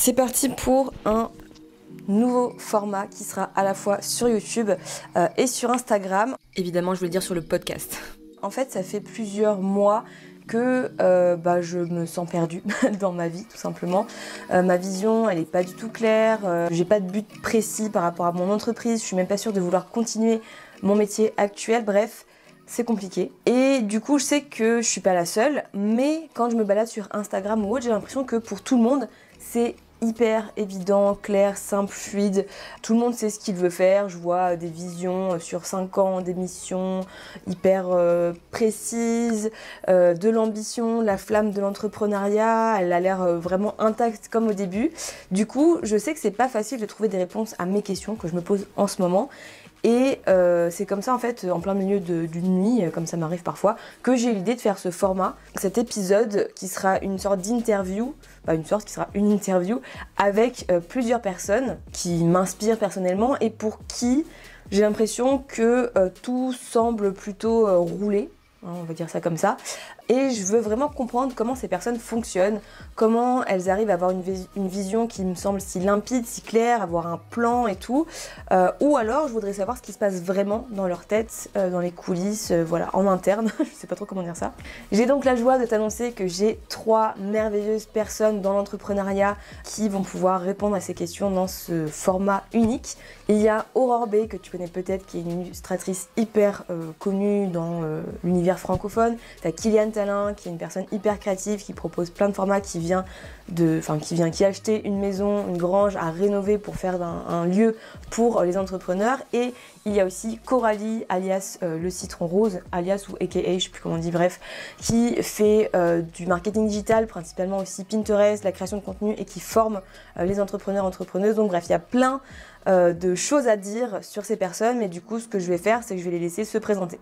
C'est parti pour un nouveau format qui sera à la fois sur YouTube euh, et sur Instagram. Évidemment, je veux dire sur le podcast. En fait, ça fait plusieurs mois que euh, bah, je me sens perdue dans ma vie, tout simplement. Euh, ma vision, elle n'est pas du tout claire. J'ai pas de but précis par rapport à mon entreprise. Je suis même pas sûre de vouloir continuer mon métier actuel. Bref, c'est compliqué. Et du coup, je sais que je suis pas la seule, mais quand je me balade sur Instagram ou autre, j'ai l'impression que pour tout le monde, c'est hyper évident, clair, simple, fluide. Tout le monde sait ce qu'il veut faire. Je vois des visions euh, sur 5 ans, des missions hyper euh, précises, euh, de l'ambition, la flamme de l'entrepreneuriat. Elle a l'air vraiment intacte comme au début. Du coup, je sais que c'est pas facile de trouver des réponses à mes questions que je me pose en ce moment. Et euh, c'est comme ça, en fait, en plein milieu d'une nuit, euh, comme ça m'arrive parfois, que j'ai eu l'idée de faire ce format, cet épisode qui sera une sorte d'interview, pas une sorte, qui sera une interview avec euh, plusieurs personnes qui m'inspirent personnellement et pour qui j'ai l'impression que tout semble plutôt rouler hein, on va dire ça comme ça, et je veux vraiment comprendre comment ces personnes fonctionnent, comment elles arrivent à avoir une, vision qui me semble si limpide, si claire, avoir un plan et tout. Euh, ou alors, je voudrais savoir ce qui se passe vraiment dans leur tête, euh, dans les coulisses, euh, voilà, en interne. je sais pas trop comment dire ça. J'ai donc la joie de t'annoncer que j'ai trois merveilleuses personnes dans l'entrepreneuriat qui vont pouvoir répondre à ces questions dans ce format unique. Il y a Aurore B, que tu connais peut-être, qui est une illustratrice hyper connue dans l'univers francophone. T'as Kylian qui est une personne hyper créative, qui propose plein de formats, qui vient de, enfin qui vient, qui une maison, une grange à rénover pour faire un, lieu pour euh, les entrepreneurs. Et il y a aussi Coralie, alias euh, le citron rose, alias ou aka, je sais plus comment on dit, bref, qui fait euh, du marketing digital, principalement aussi Pinterest, la création de contenu et qui forme les entrepreneurs, entrepreneuses. Donc bref, il y a plein de choses à dire sur ces personnes, mais du coup, ce que je vais faire, c'est que je vais les laisser se présenter.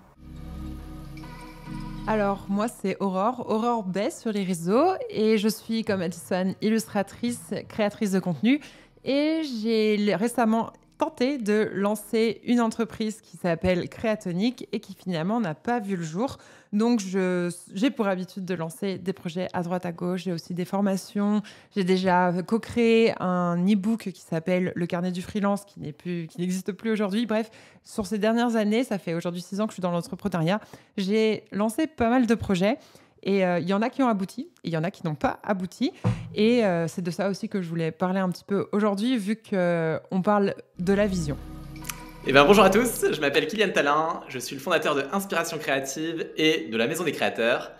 Alors, moi, c'est Aurore, Aurore B sur les réseaux, et je suis, comme Addison, illustratrice, créatrice de contenu, et j'ai récemment tenté de lancer une entreprise qui s'appelle Créatonique et qui finalement n'a pas vu le jour donc, j'ai pour habitude de lancer des projets à droite, à gauche. J'ai aussi des formations. J'ai déjà co-créé un e-book qui s'appelle Le carnet du freelance, qui n'existe plus, aujourd'hui. Bref, sur ces dernières années, ça fait aujourd'hui six ans que je suis dans l'entrepreneuriat, j'ai lancé pas mal de projets. Et euh, il y en a qui ont abouti, il y en a qui n'ont pas abouti. Et euh, c'est de ça aussi que je voulais parler un petit peu aujourd'hui, vu qu'on euh, parle de la vision. Eh ben, bonjour à tous, je m'appelle Kylian Talin, je suis le fondateur de Inspiration Créative et de la Maison des Créateurs.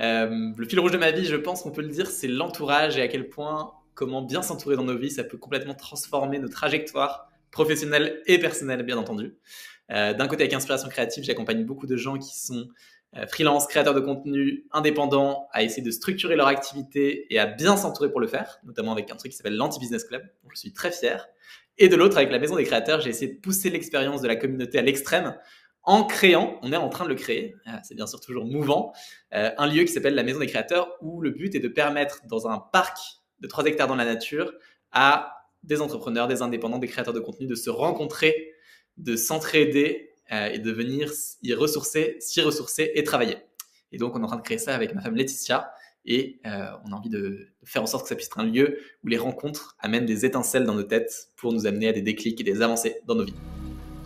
Euh, le fil rouge de ma vie, je pense qu'on peut le dire, c'est l'entourage et à quel point comment bien s'entourer dans nos vies, ça peut complètement transformer nos trajectoires professionnelles et personnelles, bien entendu. Euh, d'un côté, avec Inspiration Créative, j'accompagne beaucoup de gens qui sont euh, freelance, créateurs de contenu, indépendants, à essayer de structurer leur activité et à bien s'entourer pour le faire, notamment avec un truc qui s'appelle l'Anti-Business Club, je suis très fier. Et de l'autre, avec la maison des créateurs, j'ai essayé de pousser l'expérience de la communauté à l'extrême en créant, on est en train de le créer, euh, c'est bien sûr toujours mouvant, euh, un lieu qui s'appelle la maison des créateurs où le but est de permettre dans un parc de 3 hectares dans la nature à des entrepreneurs, des indépendants, des créateurs de contenu de se rencontrer, de s'entraider euh, et de venir y ressourcer, s'y ressourcer et travailler. Et donc, on est en train de créer ça avec ma femme Laetitia. Et euh, on a envie de faire en sorte que ça puisse être un lieu où les rencontres amènent des étincelles dans nos têtes pour nous amener à des déclics et des avancées dans nos vies.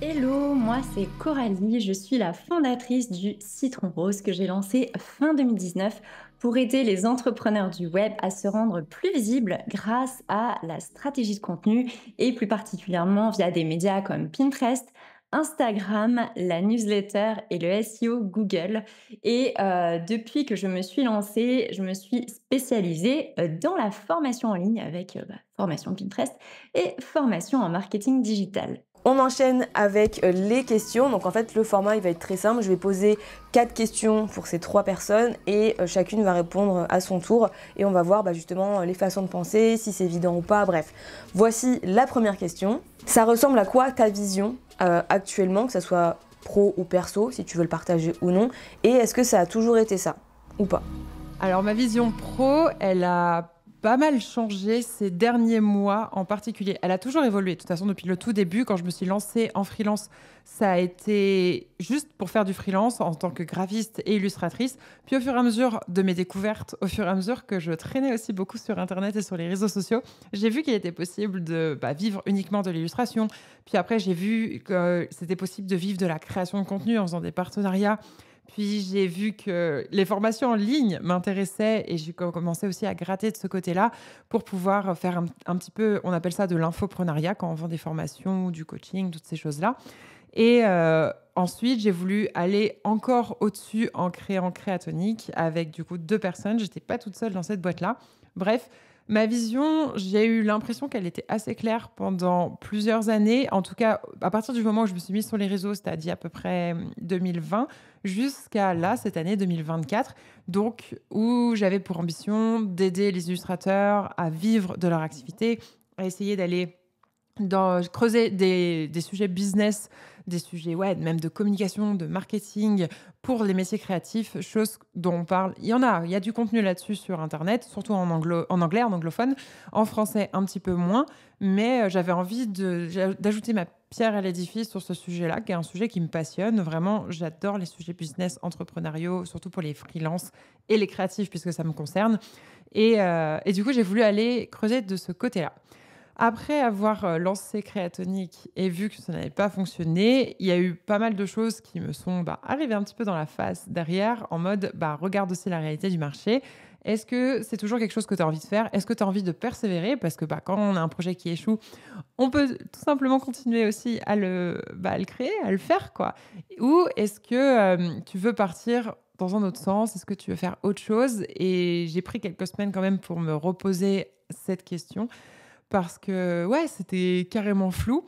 Hello, moi c'est Coralie, je suis la fondatrice du Citron Rose que j'ai lancé fin 2019 pour aider les entrepreneurs du web à se rendre plus visibles grâce à la stratégie de contenu et plus particulièrement via des médias comme Pinterest, Instagram, la newsletter et le SEO Google. Et euh, depuis que je me suis lancée, je me suis spécialisée euh, dans la formation en ligne avec euh, bah, formation Pinterest et formation en marketing digital. On enchaîne avec les questions. Donc en fait, le format il va être très simple. Je vais poser quatre questions pour ces trois personnes et chacune va répondre à son tour et on va voir bah, justement les façons de penser, si c'est évident ou pas. Bref, voici la première question. Ça ressemble à quoi ta vision euh, actuellement, que ça soit pro ou perso, si tu veux le partager ou non, et est-ce que ça a toujours été ça ou pas Alors ma vision pro, elle a pas mal changé ces derniers mois en particulier. Elle a toujours évolué. De toute façon, depuis le tout début, quand je me suis lancée en freelance, ça a été juste pour faire du freelance en tant que graphiste et illustratrice. Puis au fur et à mesure de mes découvertes, au fur et à mesure que je traînais aussi beaucoup sur Internet et sur les réseaux sociaux, j'ai vu qu'il était possible de bah, vivre uniquement de l'illustration. Puis après, j'ai vu que c'était possible de vivre de la création de contenu en faisant des partenariats. Puis j'ai vu que les formations en ligne m'intéressaient et j'ai commencé aussi à gratter de ce côté-là pour pouvoir faire un, petit peu, on appelle ça de l'infoprenariat quand on vend des formations, du coaching, toutes ces choses-là. Et euh, ensuite, j'ai voulu aller encore au-dessus en créant Créatonique avec du coup deux personnes. J'étais pas toute seule dans cette boîte-là. Bref, Ma vision, j'ai eu l'impression qu'elle était assez claire pendant plusieurs années. En tout cas, à partir du moment où je me suis mise sur les réseaux, c'est-à-dire à peu près 2020, hum, jusqu'à là, cette année 2024, donc où j'avais pour ambition d'aider les illustrateurs à vivre de leur activité, à essayer d'aller dans, euh, creuser des, sujets business, des sujets ouais, même de communication, de marketing pour les métiers créatifs, chose dont on parle. Il y en a, il y a du contenu là-dessus sur Internet, surtout en, anglais, en anglophone, en français un petit peu moins, mais euh, j'avais envie d'ajouter ma pierre à l'édifice sur ce sujet-là, qui est un sujet qui me passionne. Vraiment, j'adore les sujets business, entrepreneuriaux, surtout pour les freelances et les créatifs, puisque ça me concerne. et euh, du coup, j'ai voulu aller creuser de ce côté-là. Après avoir euh, lancé créatonique et vu que ça n'avait pas fonctionné, il y a eu pas mal de choses qui me sont bah, arrivées un petit peu dans la face derrière, en mode bah, regarde aussi la réalité du marché. Est-ce que c'est toujours quelque chose que tu as envie de faire Est-ce que tu as envie de persévérer Parce que bah, quand on a un projet qui échoue, on peut tout simplement continuer aussi à le, bah, le créer, à le faire. quoi. Ou est-ce que euh, tu veux partir dans un autre sens Est-ce que tu veux faire autre chose Et j'ai pris quelques semaines quand même pour me reposer cette question parce que ouais, c'était carrément flou.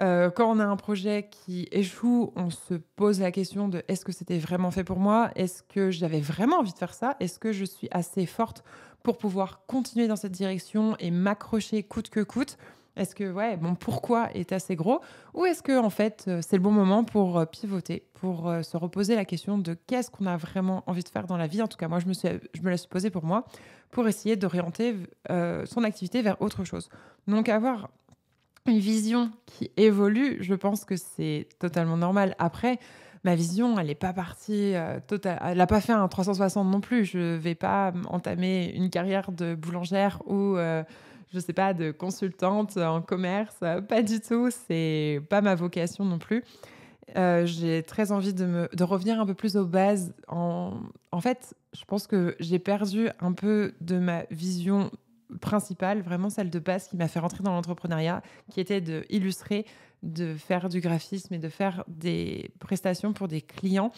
Euh, quand on a un projet qui échoue, on se pose la question de est-ce que c'était vraiment fait pour moi Est-ce que j'avais vraiment envie de faire ça Est-ce que je suis assez forte pour pouvoir continuer dans cette direction et m'accrocher coûte que coûte est-ce que, ouais, bon, pourquoi est assez gros Ou est-ce que, en fait, euh, c'est le bon moment pour euh, pivoter, pour euh, se reposer la question de qu'est-ce qu'on a vraiment envie de faire dans la vie En tout cas, moi, je me, suis, je me la suis pour moi, pour essayer d'orienter son activité vers autre chose. Donc, avoir une vision qui évolue, je pense que c'est totalement normal. Après, ma vision, elle n'est pas partie totale. Elle n'a pas fait un 360 non plus. Je ne vais pas entamer une carrière de boulangère ou je sais pas, de consultante en commerce, euh, pas du tout, c'est pas ma vocation non plus. Euh, j'ai très envie de, revenir un peu plus aux bases. En, en fait, je pense que j'ai perdu un peu de ma vision principale, vraiment celle de base qui m'a fait rentrer dans l'entrepreneuriat, qui était de illustrer, de faire du graphisme et de faire des prestations pour des clients.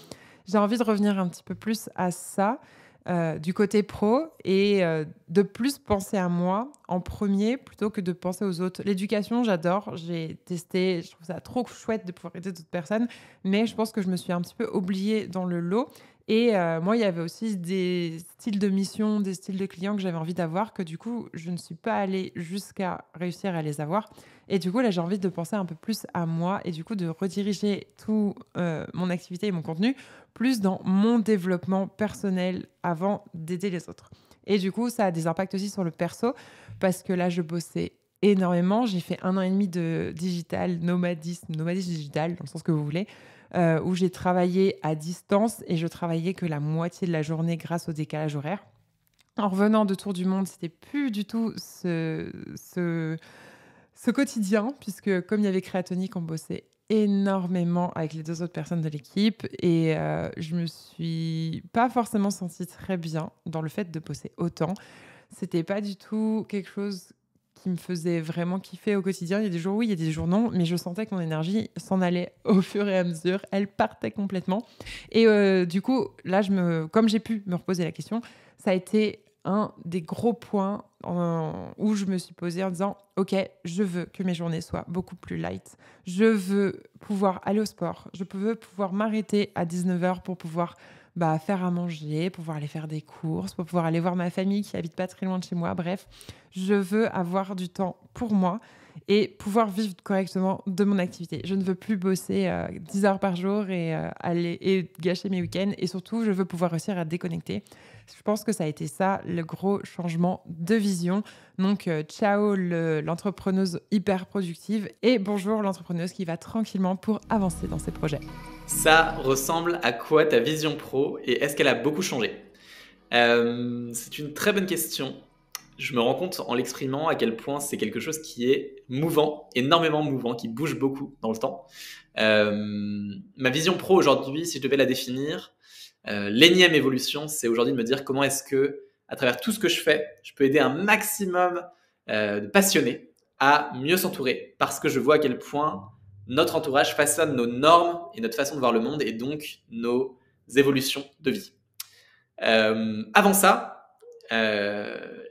J'ai envie de revenir un petit peu plus à ça. Euh, du côté pro et euh, de plus penser à moi en premier plutôt que de penser aux autres. L'éducation, j'adore, j'ai testé, je trouve ça trop chouette de pouvoir aider d'autres personnes, mais je pense que je me suis un petit peu oubliée dans le lot et euh, moi, il y avait aussi des styles de mission, des styles de clients que j'avais envie d'avoir, que du coup, je ne suis pas allée jusqu'à réussir à les avoir. Et du coup, là, j'ai envie de penser un peu plus à moi et du coup, de rediriger tout euh, mon activité et mon contenu plus dans mon développement personnel avant d'aider les autres. Et du coup, ça a des impacts aussi sur le perso, parce que là, je bossais énormément. J'ai fait un an et demi de digital, nomadisme, nomadisme digital, dans le sens que vous voulez. Euh, où j'ai travaillé à distance et je travaillais que la moitié de la journée grâce au décalage horaire. En revenant de tour du monde, c'était plus du tout ce, ce, quotidien, puisque comme il y avait Créatonique, on bossait énormément avec les deux autres personnes de l'équipe et euh, je me suis pas forcément sentie très bien dans le fait de bosser autant. C'était pas du tout quelque chose qui me faisait vraiment kiffer au quotidien. Il y a des jours oui, il y a des jours non, mais je sentais que mon énergie s'en allait au fur et à mesure. Elle partait complètement. Et euh, du coup, là, je me, comme j'ai pu me reposer la question, ça a été un des gros points où je me suis posée en disant Ok, je veux que mes journées soient beaucoup plus light. Je veux pouvoir aller au sport. Je veux pouvoir m'arrêter à 19h pour pouvoir bah, faire à manger, pouvoir aller faire des courses, pour pouvoir aller voir ma famille qui habite pas très loin de chez moi. Bref, je veux avoir du temps pour moi et pouvoir vivre correctement de mon activité. Je ne veux plus bosser 10 euh, heures par jour et, euh, aller, et gâcher mes week-ends. Et surtout, je veux pouvoir réussir à déconnecter. Je pense que ça a été ça, le gros changement de vision. Donc, euh, ciao l'entrepreneuse hyper productive et bonjour l'entrepreneuse qui va tranquillement pour avancer dans ses projets. Ça ressemble à quoi ta vision pro et est-ce qu'elle a beaucoup changé C'est une très bonne question je me rends compte en l'exprimant à quel point c'est quelque chose qui est mouvant, énormément mouvant, qui bouge beaucoup dans le temps. Euh, ma vision pro aujourd'hui, si je devais la définir, euh, l'énième évolution, c'est aujourd'hui de me dire comment est-ce que, à travers tout ce que je fais, je peux aider un maximum euh, de passionnés à mieux s'entourer, parce que je vois à quel point notre entourage façonne nos normes et notre façon de voir le monde et donc nos évolutions de vie. avant ça, euh,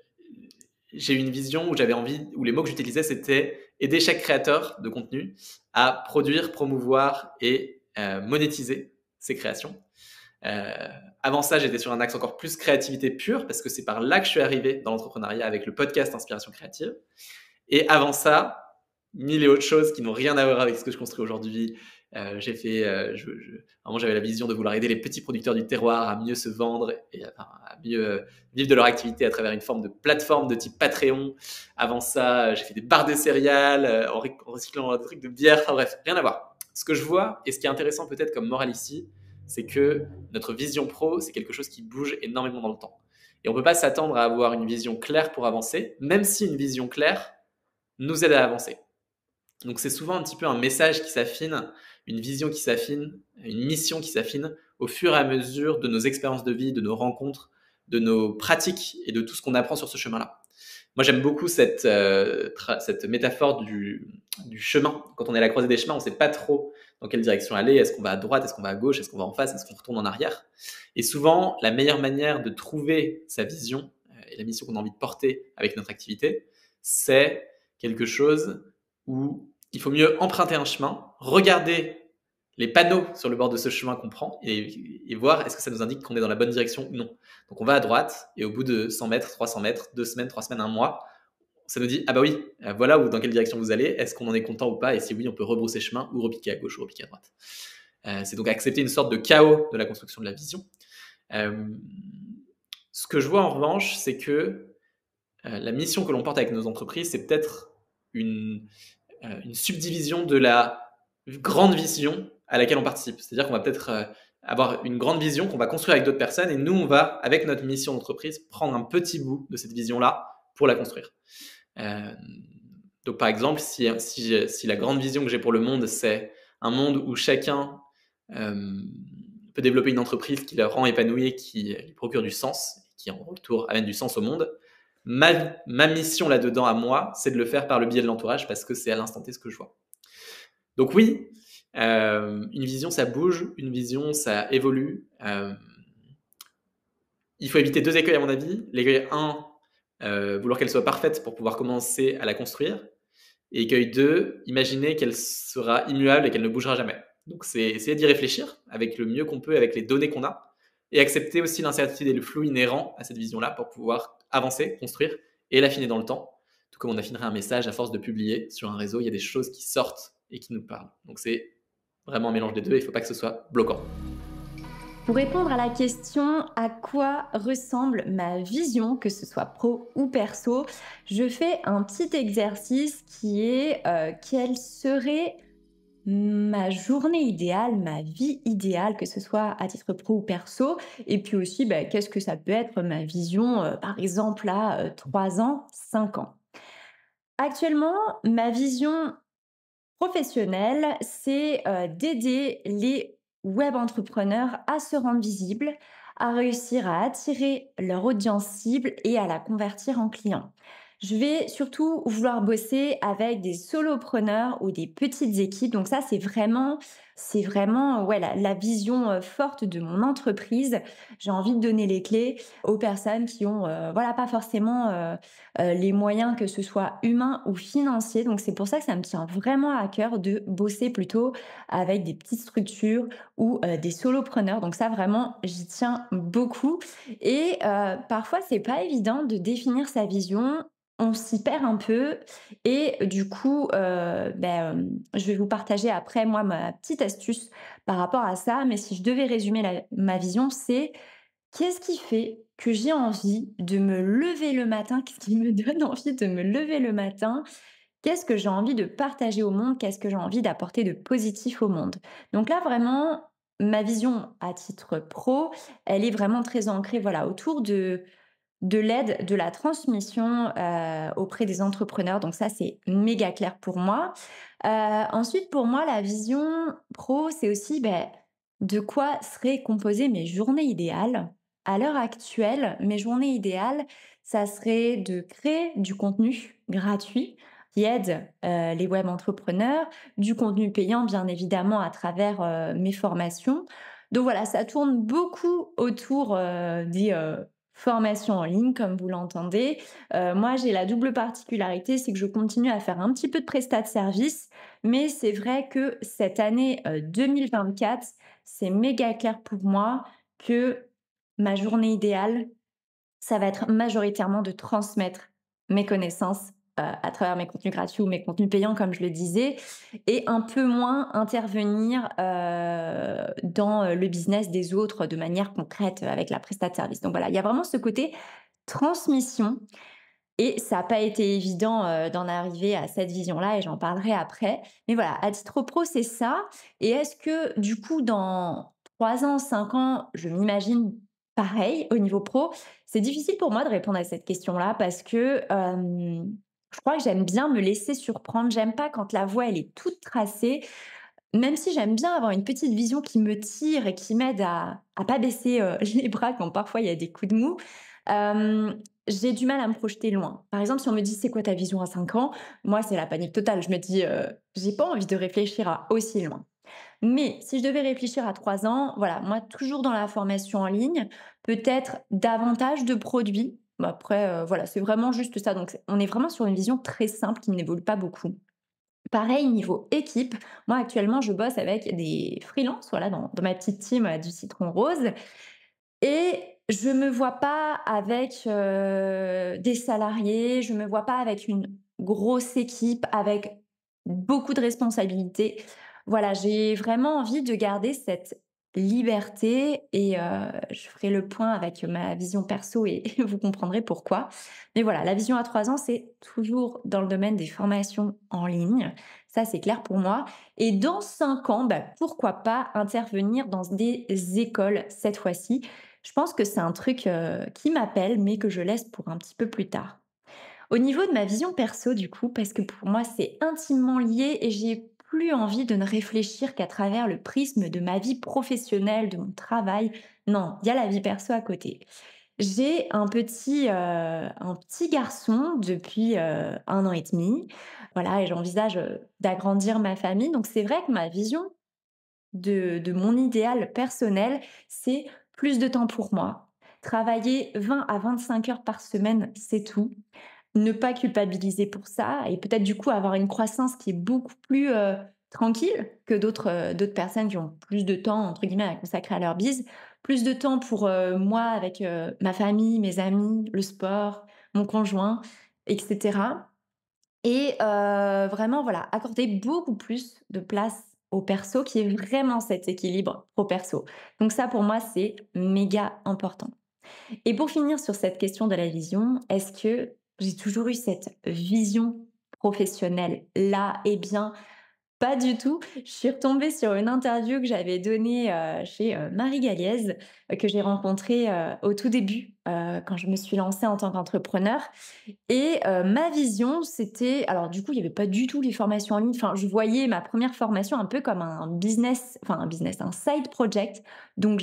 j'ai eu une vision où j'avais envie, où les mots que j'utilisais, c'était aider chaque créateur de contenu à produire, promouvoir et euh, monétiser ses créations. Euh, avant ça, j'étais sur un axe encore plus créativité pure, parce que c'est par là que je suis arrivé dans l'entrepreneuriat avec le podcast Inspiration créative. Et avant ça, mille et autres choses qui n'ont rien à voir avec ce que je construis aujourd'hui, euh, j'ai fait, euh, j'avais la vision de vouloir aider les petits producteurs du terroir à mieux se vendre et euh, à mieux vivre de leur activité à travers une forme de plateforme de type Patreon. Avant ça, j'ai fait des barres de céréales en, recyclant des truc de bière. bref, rien à voir. Ce que je vois et ce qui est intéressant peut-être comme morale ici, c'est que notre vision pro, c'est quelque chose qui bouge énormément dans le temps. Et on ne peut pas s'attendre à avoir une vision claire pour avancer, même si une vision claire nous aide à avancer. Donc c'est souvent un petit peu un message qui s'affine une vision qui s'affine, une mission qui s'affine au fur et à mesure de nos expériences de vie, de nos rencontres, de nos pratiques et de tout ce qu'on apprend sur ce chemin-là. Moi, j'aime beaucoup cette, euh, métaphore du, chemin. Quand on est à la croisée des chemins, on ne sait pas trop dans quelle direction aller. Est-ce qu'on va à droite Est-ce qu'on va à gauche Est-ce qu'on va en face Est-ce qu'on retourne en arrière Et souvent, la meilleure manière de trouver sa vision euh, et la mission qu'on a envie de porter avec notre activité, c'est quelque chose où il faut mieux emprunter un chemin regarder les panneaux sur le bord de ce chemin qu'on prend et, voir est-ce que ça nous indique qu'on est dans la bonne direction ou non. Donc on va à droite et au bout de 100 mètres, 300 mètres, 2 semaines, 3 semaines, 1 mois, ça nous dit ah bah oui, euh, voilà où, dans quelle direction vous allez, est-ce qu'on en est content ou pas et si oui, on peut rebrousser chemin ou repiquer à gauche ou repiquer à droite. Euh, c'est donc accepter une sorte de chaos de la construction de la vision. Euh, ce que je vois en revanche, c'est que la mission que l'on porte avec nos entreprises, c'est peut-être une subdivision de la grande vision à laquelle on participe. C'est-à-dire qu'on va peut-être euh, avoir une grande vision qu'on va construire avec d'autres personnes et nous, on va, avec notre mission d'entreprise, prendre un petit bout de cette vision-là pour la construire. Euh, donc, par exemple, si, si, la grande vision que j'ai pour le monde, c'est un monde où chacun euh, peut développer une entreprise qui le rend épanoui, qui procure du sens, qui en retour amène du sens au monde, ma, ma mission là-dedans à moi, c'est de le faire par le biais de l'entourage parce que c'est à l'instant T ce que je vois. Donc oui, euh, une vision, ça bouge, une vision, ça évolue. Euh, il faut éviter deux écueils à mon avis. L'écueil 1, euh, vouloir qu'elle soit parfaite pour pouvoir commencer à la construire. Et écueil 2, imaginer qu'elle sera immuable et qu'elle ne bougera jamais. Donc c'est essayer d'y réfléchir avec le mieux qu'on peut, avec les données qu'on a, et accepter aussi l'incertitude et le flou inhérent à cette vision-là pour pouvoir avancer, construire et l'affiner dans le temps. Tout comme on affinerait un message à force de publier sur un réseau, il y a des choses qui sortent et qui nous parle. Donc c'est vraiment un mélange des deux, il ne faut pas que ce soit bloquant. Pour répondre à la question à quoi ressemble ma vision, que ce soit pro ou perso, je fais un petit exercice qui est euh, quelle serait ma journée idéale, ma vie idéale, que ce soit à titre pro ou perso, et puis aussi bah, qu'est-ce que ça peut être ma vision, euh, par exemple, à 3 euh, ans, 5 ans. Actuellement, ma vision Professionnel, c'est euh, d'aider les web entrepreneurs à se rendre visibles, à réussir à attirer leur audience cible et à la convertir en client. Je vais surtout vouloir bosser avec des solopreneurs ou des petites équipes. Donc ça, c'est vraiment, c'est vraiment voilà, euh, la, vision euh, forte de mon entreprise. J'ai envie de donner les clés aux personnes qui ont, euh, voilà, pas forcément les moyens que ce soit humains ou financiers. Donc c'est pour ça que ça me tient vraiment à cœur de bosser plutôt avec des petites structures ou des solopreneurs. Donc ça, vraiment, j'y tiens beaucoup. Et parfois, c'est pas évident de définir sa vision on s'y perd un peu. Et du coup, euh, ben, euh, je vais vous partager après, moi, ma petite astuce par rapport à ça. Mais si je devais résumer ma vision, c'est qu'est-ce qui fait que j'ai envie de me lever le matin Qu'est-ce qui me donne envie de me lever le matin Qu'est-ce que j'ai envie de partager au monde Qu'est-ce que j'ai envie d'apporter de positif au monde Donc là, vraiment, ma vision à titre pro, elle est vraiment très ancrée voilà, autour de de l'aide, de la transmission euh, auprès des entrepreneurs. Donc ça, c'est méga clair pour moi. Euh, ensuite, pour moi, la vision pro, c'est aussi ben, de quoi seraient composées mes journées idéales. À l'heure actuelle, mes journées idéales, ça serait de créer du contenu gratuit qui aide euh, les web entrepreneurs, du contenu payant bien évidemment à travers mes formations. Donc voilà, ça tourne beaucoup autour des formation en ligne, comme vous l'entendez. Euh, moi, j'ai la double particularité, c'est que je continue à faire un petit peu de prestat de service, mais c'est vrai que cette année 2024, euh, c'est méga clair pour moi que ma journée idéale, ça va être majoritairement de transmettre mes connaissances à travers mes contenus gratuits ou mes contenus payants, comme je le disais, et un peu moins intervenir euh, dans euh, le business des autres de manière concrète avec la prestation de service. Donc voilà, il y a vraiment ce côté transmission. Et ça n'a pas été évident euh, d'en arriver à cette vision-là, et j'en parlerai après. Mais voilà, à titre pro, c'est ça. Et est-ce que, du coup, dans 3 ans, 5 ans, je m'imagine pareil au niveau pro C'est difficile pour moi de répondre à cette question-là parce que je crois que j'aime bien me laisser surprendre. J'aime pas quand la voie, elle est toute tracée. Même si j'aime bien avoir une petite vision qui me tire et qui m'aide à, à pas baisser euh, les bras quand parfois il y a des coups de mou. Euh, j'ai du mal à me projeter loin. Par exemple, si on me dit c'est quoi ta vision à 5 ans, moi c'est la panique totale. Je me dis je euh, j'ai pas envie de réfléchir à aussi loin. Mais si je devais réfléchir à 3 ans, voilà, moi toujours dans la formation en ligne, peut-être davantage de produits bah, après, voilà, c'est vraiment juste ça. Donc, on est vraiment sur une vision très simple qui n'évolue pas beaucoup. Pareil niveau équipe, moi actuellement je bosse avec des freelances, voilà, dans, ma petite team du citron rose. Et je ne me vois pas avec des salariés, je ne me vois pas avec une grosse équipe, avec beaucoup de responsabilités. Voilà, j'ai vraiment envie de garder cette liberté et euh, je ferai le point avec ma vision perso et vous comprendrez pourquoi. Mais voilà, la vision à trois ans, c'est toujours dans le domaine des formations en ligne. Ça, c'est clair pour moi. Et dans cinq ans, bah, pourquoi pas intervenir dans des écoles cette fois-ci Je pense que c'est un truc euh, qui m'appelle, mais que je laisse pour un petit peu plus tard. Au niveau de ma vision perso, du coup, parce que pour moi, c'est intimement lié et j'ai plus envie de ne réfléchir qu'à travers le prisme de ma vie professionnelle, de mon travail. Non, il y a la vie perso à côté. J'ai un petit euh, un petit garçon depuis euh, un an et demi, voilà, et j'envisage euh, d'agrandir ma famille. Donc c'est vrai que ma vision de, de mon idéal personnel, c'est plus de temps pour moi, travailler 20 à 25 heures par semaine, c'est tout ne pas culpabiliser pour ça et peut-être du coup avoir une croissance qui est beaucoup plus euh, tranquille que euh, d'autres personnes qui ont plus de temps entre guillemets à consacrer à leur bise, plus de temps pour euh, moi avec ma famille, mes amis, le sport, mon conjoint, etc. Et vraiment voilà accorder beaucoup plus de place au perso qui est vraiment cet équilibre au perso. Donc ça pour moi c'est méga important. Et pour finir sur cette question de la vision, est-ce que j'ai toujours eu cette vision professionnelle là, et eh bien, pas du tout. Je suis retombée sur une interview que j'avais donnée euh, chez euh, Marie Galiez, euh, que j'ai rencontrée au tout début, quand je me suis lancée en tant qu'entrepreneur. Et ma vision, c'était... Alors du coup, il n'y avait pas du tout les formations en ligne. Enfin, je voyais ma première formation un peu comme un business, enfin un business, un side project. Donc,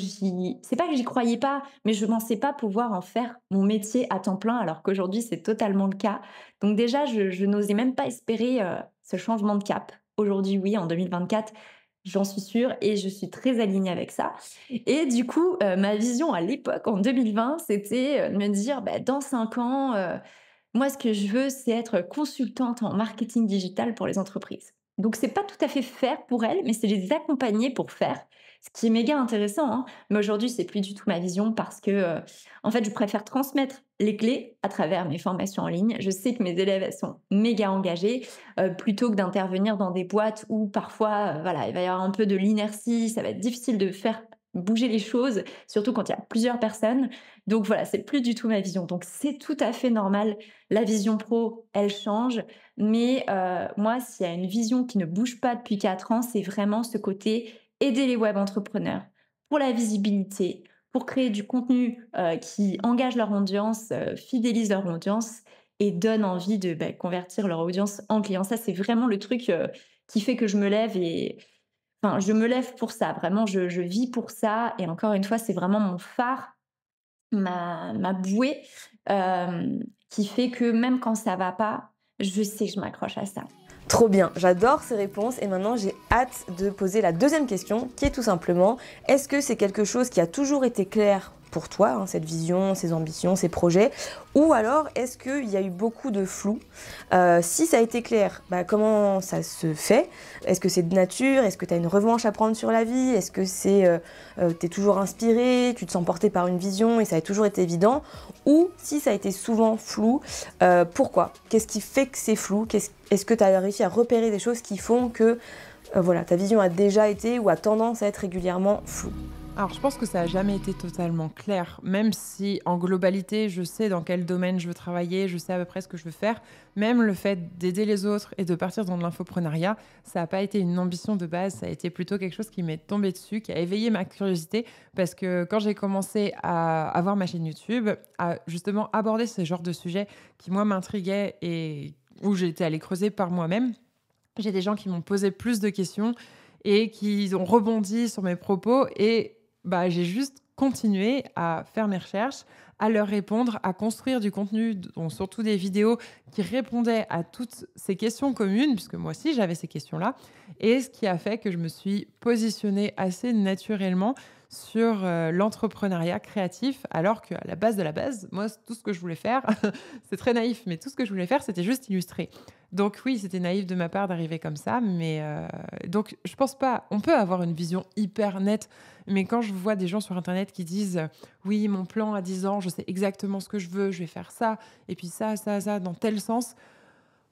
c'est pas que j'y croyais pas, mais je ne pensais pas pouvoir en faire mon métier à temps plein, alors qu'aujourd'hui, c'est totalement le cas. Donc déjà, je n'osais même pas espérer ce changement de cap. Aujourd'hui, oui, en 2024, j'en suis sûre et je suis très alignée avec ça. Et du coup, euh, ma vision à l'époque, en 2020, c'était euh, de me dire, bah, dans cinq ans, euh, moi, ce que je veux, c'est être consultante en marketing digital pour les entreprises. Donc c'est pas tout à fait faire pour elles, mais c'est les accompagner pour faire, ce qui est méga intéressant. Hein. Mais aujourd'hui, c'est plus du tout ma vision parce que, euh, en fait, je préfère transmettre les clés à travers mes formations en ligne. Je sais que mes élèves sont méga engagés, euh, plutôt que d'intervenir dans des boîtes où parfois, euh, voilà, il va y avoir un peu de l'inertie, ça va être difficile de faire bouger les choses, surtout quand il y a plusieurs personnes. Donc voilà, c'est plus du tout ma vision. Donc c'est tout à fait normal. La vision pro, elle change. Mais euh, moi, s'il y a une vision qui ne bouge pas depuis quatre ans, c'est vraiment ce côté aider les web entrepreneurs pour la visibilité, pour créer du contenu euh, qui engage leur audience, euh, fidélise leur audience et donne envie de bah, convertir leur audience en clients. Ça, c'est vraiment le truc qui fait que je me lève et je me lève pour ça, vraiment, je, vis pour ça. Et encore une fois, c'est vraiment mon phare, ma, bouée, euh, qui fait que même quand ça va pas, je sais que je m'accroche à ça. Trop bien, j'adore ces réponses et maintenant j'ai hâte de poser la deuxième question qui est tout simplement est-ce que c'est quelque chose qui a toujours été clair pour toi, hein, cette vision, ces ambitions, ces projets Ou alors, est-ce qu'il y a eu beaucoup de flou euh, Si ça a été clair, bah, comment ça se fait Est-ce que c'est de nature Est-ce que tu as une revanche à prendre sur la vie Est-ce que c'est euh, euh, tu es toujours inspiré, tu te sens porté par une vision et ça a toujours été évident Ou si ça a été souvent flou, pourquoi Qu'est-ce qui fait que c'est flou Est-ce que tu as réussi à repérer des choses qui font que voilà, ta vision a déjà été ou a tendance à être régulièrement floue alors, je pense que ça n'a jamais été totalement clair, même si en globalité, je sais dans quel domaine je veux travailler, je sais à peu près ce que je veux faire. Même le fait d'aider les autres et de partir dans de l'infoprenariat, ça n'a pas été une ambition de base, ça a été plutôt quelque chose qui m'est tombé dessus, qui a éveillé ma curiosité, parce que quand j'ai commencé à avoir ma chaîne YouTube, à justement aborder ce genre de sujet qui, moi, m'intriguait et où j'étais allée creuser par moi-même, j'ai des gens qui m'ont posé plus de questions et qui ont rebondi sur mes propos et bah, j'ai juste continué à faire mes recherches, à leur répondre, à construire du contenu, dont surtout des vidéos qui répondaient à toutes ces questions communes, puisque moi aussi j'avais ces questions-là, et ce qui a fait que je me suis positionnée assez naturellement sur euh, l'entrepreneuriat créatif, alors qu'à la base de la base, moi, tout ce que je voulais faire, c'est très naïf, mais tout ce que je voulais faire, c'était juste illustrer. Donc oui, c'était naïf de ma part d'arriver comme ça, mais euh, donc je pense pas. On peut avoir une vision hyper nette, mais quand je vois des gens sur internet qui disent oui, mon plan à 10 ans, je sais exactement ce que je veux, je vais faire ça, et puis ça, ça, ça, dans tel sens.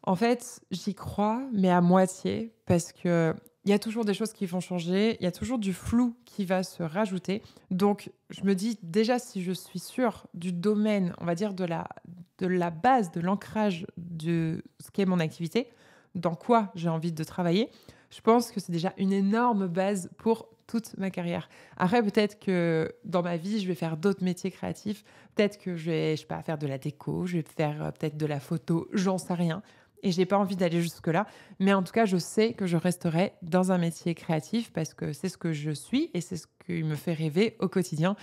En fait, j'y crois, mais à moitié, parce que il y a toujours des choses qui vont changer, il y a toujours du flou qui va se rajouter. Donc, je me dis déjà si je suis sûre du domaine, on va dire de la, de la base, de l'ancrage de ce qu'est mon activité, dans quoi j'ai envie de travailler, je pense que c'est déjà une énorme base pour toute ma carrière. Après, peut-être que dans ma vie, je vais faire d'autres métiers créatifs. Peut-être que je vais, je pas, faire de la déco, je vais faire euh, peut-être de la photo, j'en sais rien. Et je n'ai pas envie d'aller jusque-là. Mais en tout cas, je sais que je resterai dans un métier créatif parce que c'est ce que je suis et c'est ce qui me fait rêver au quotidien.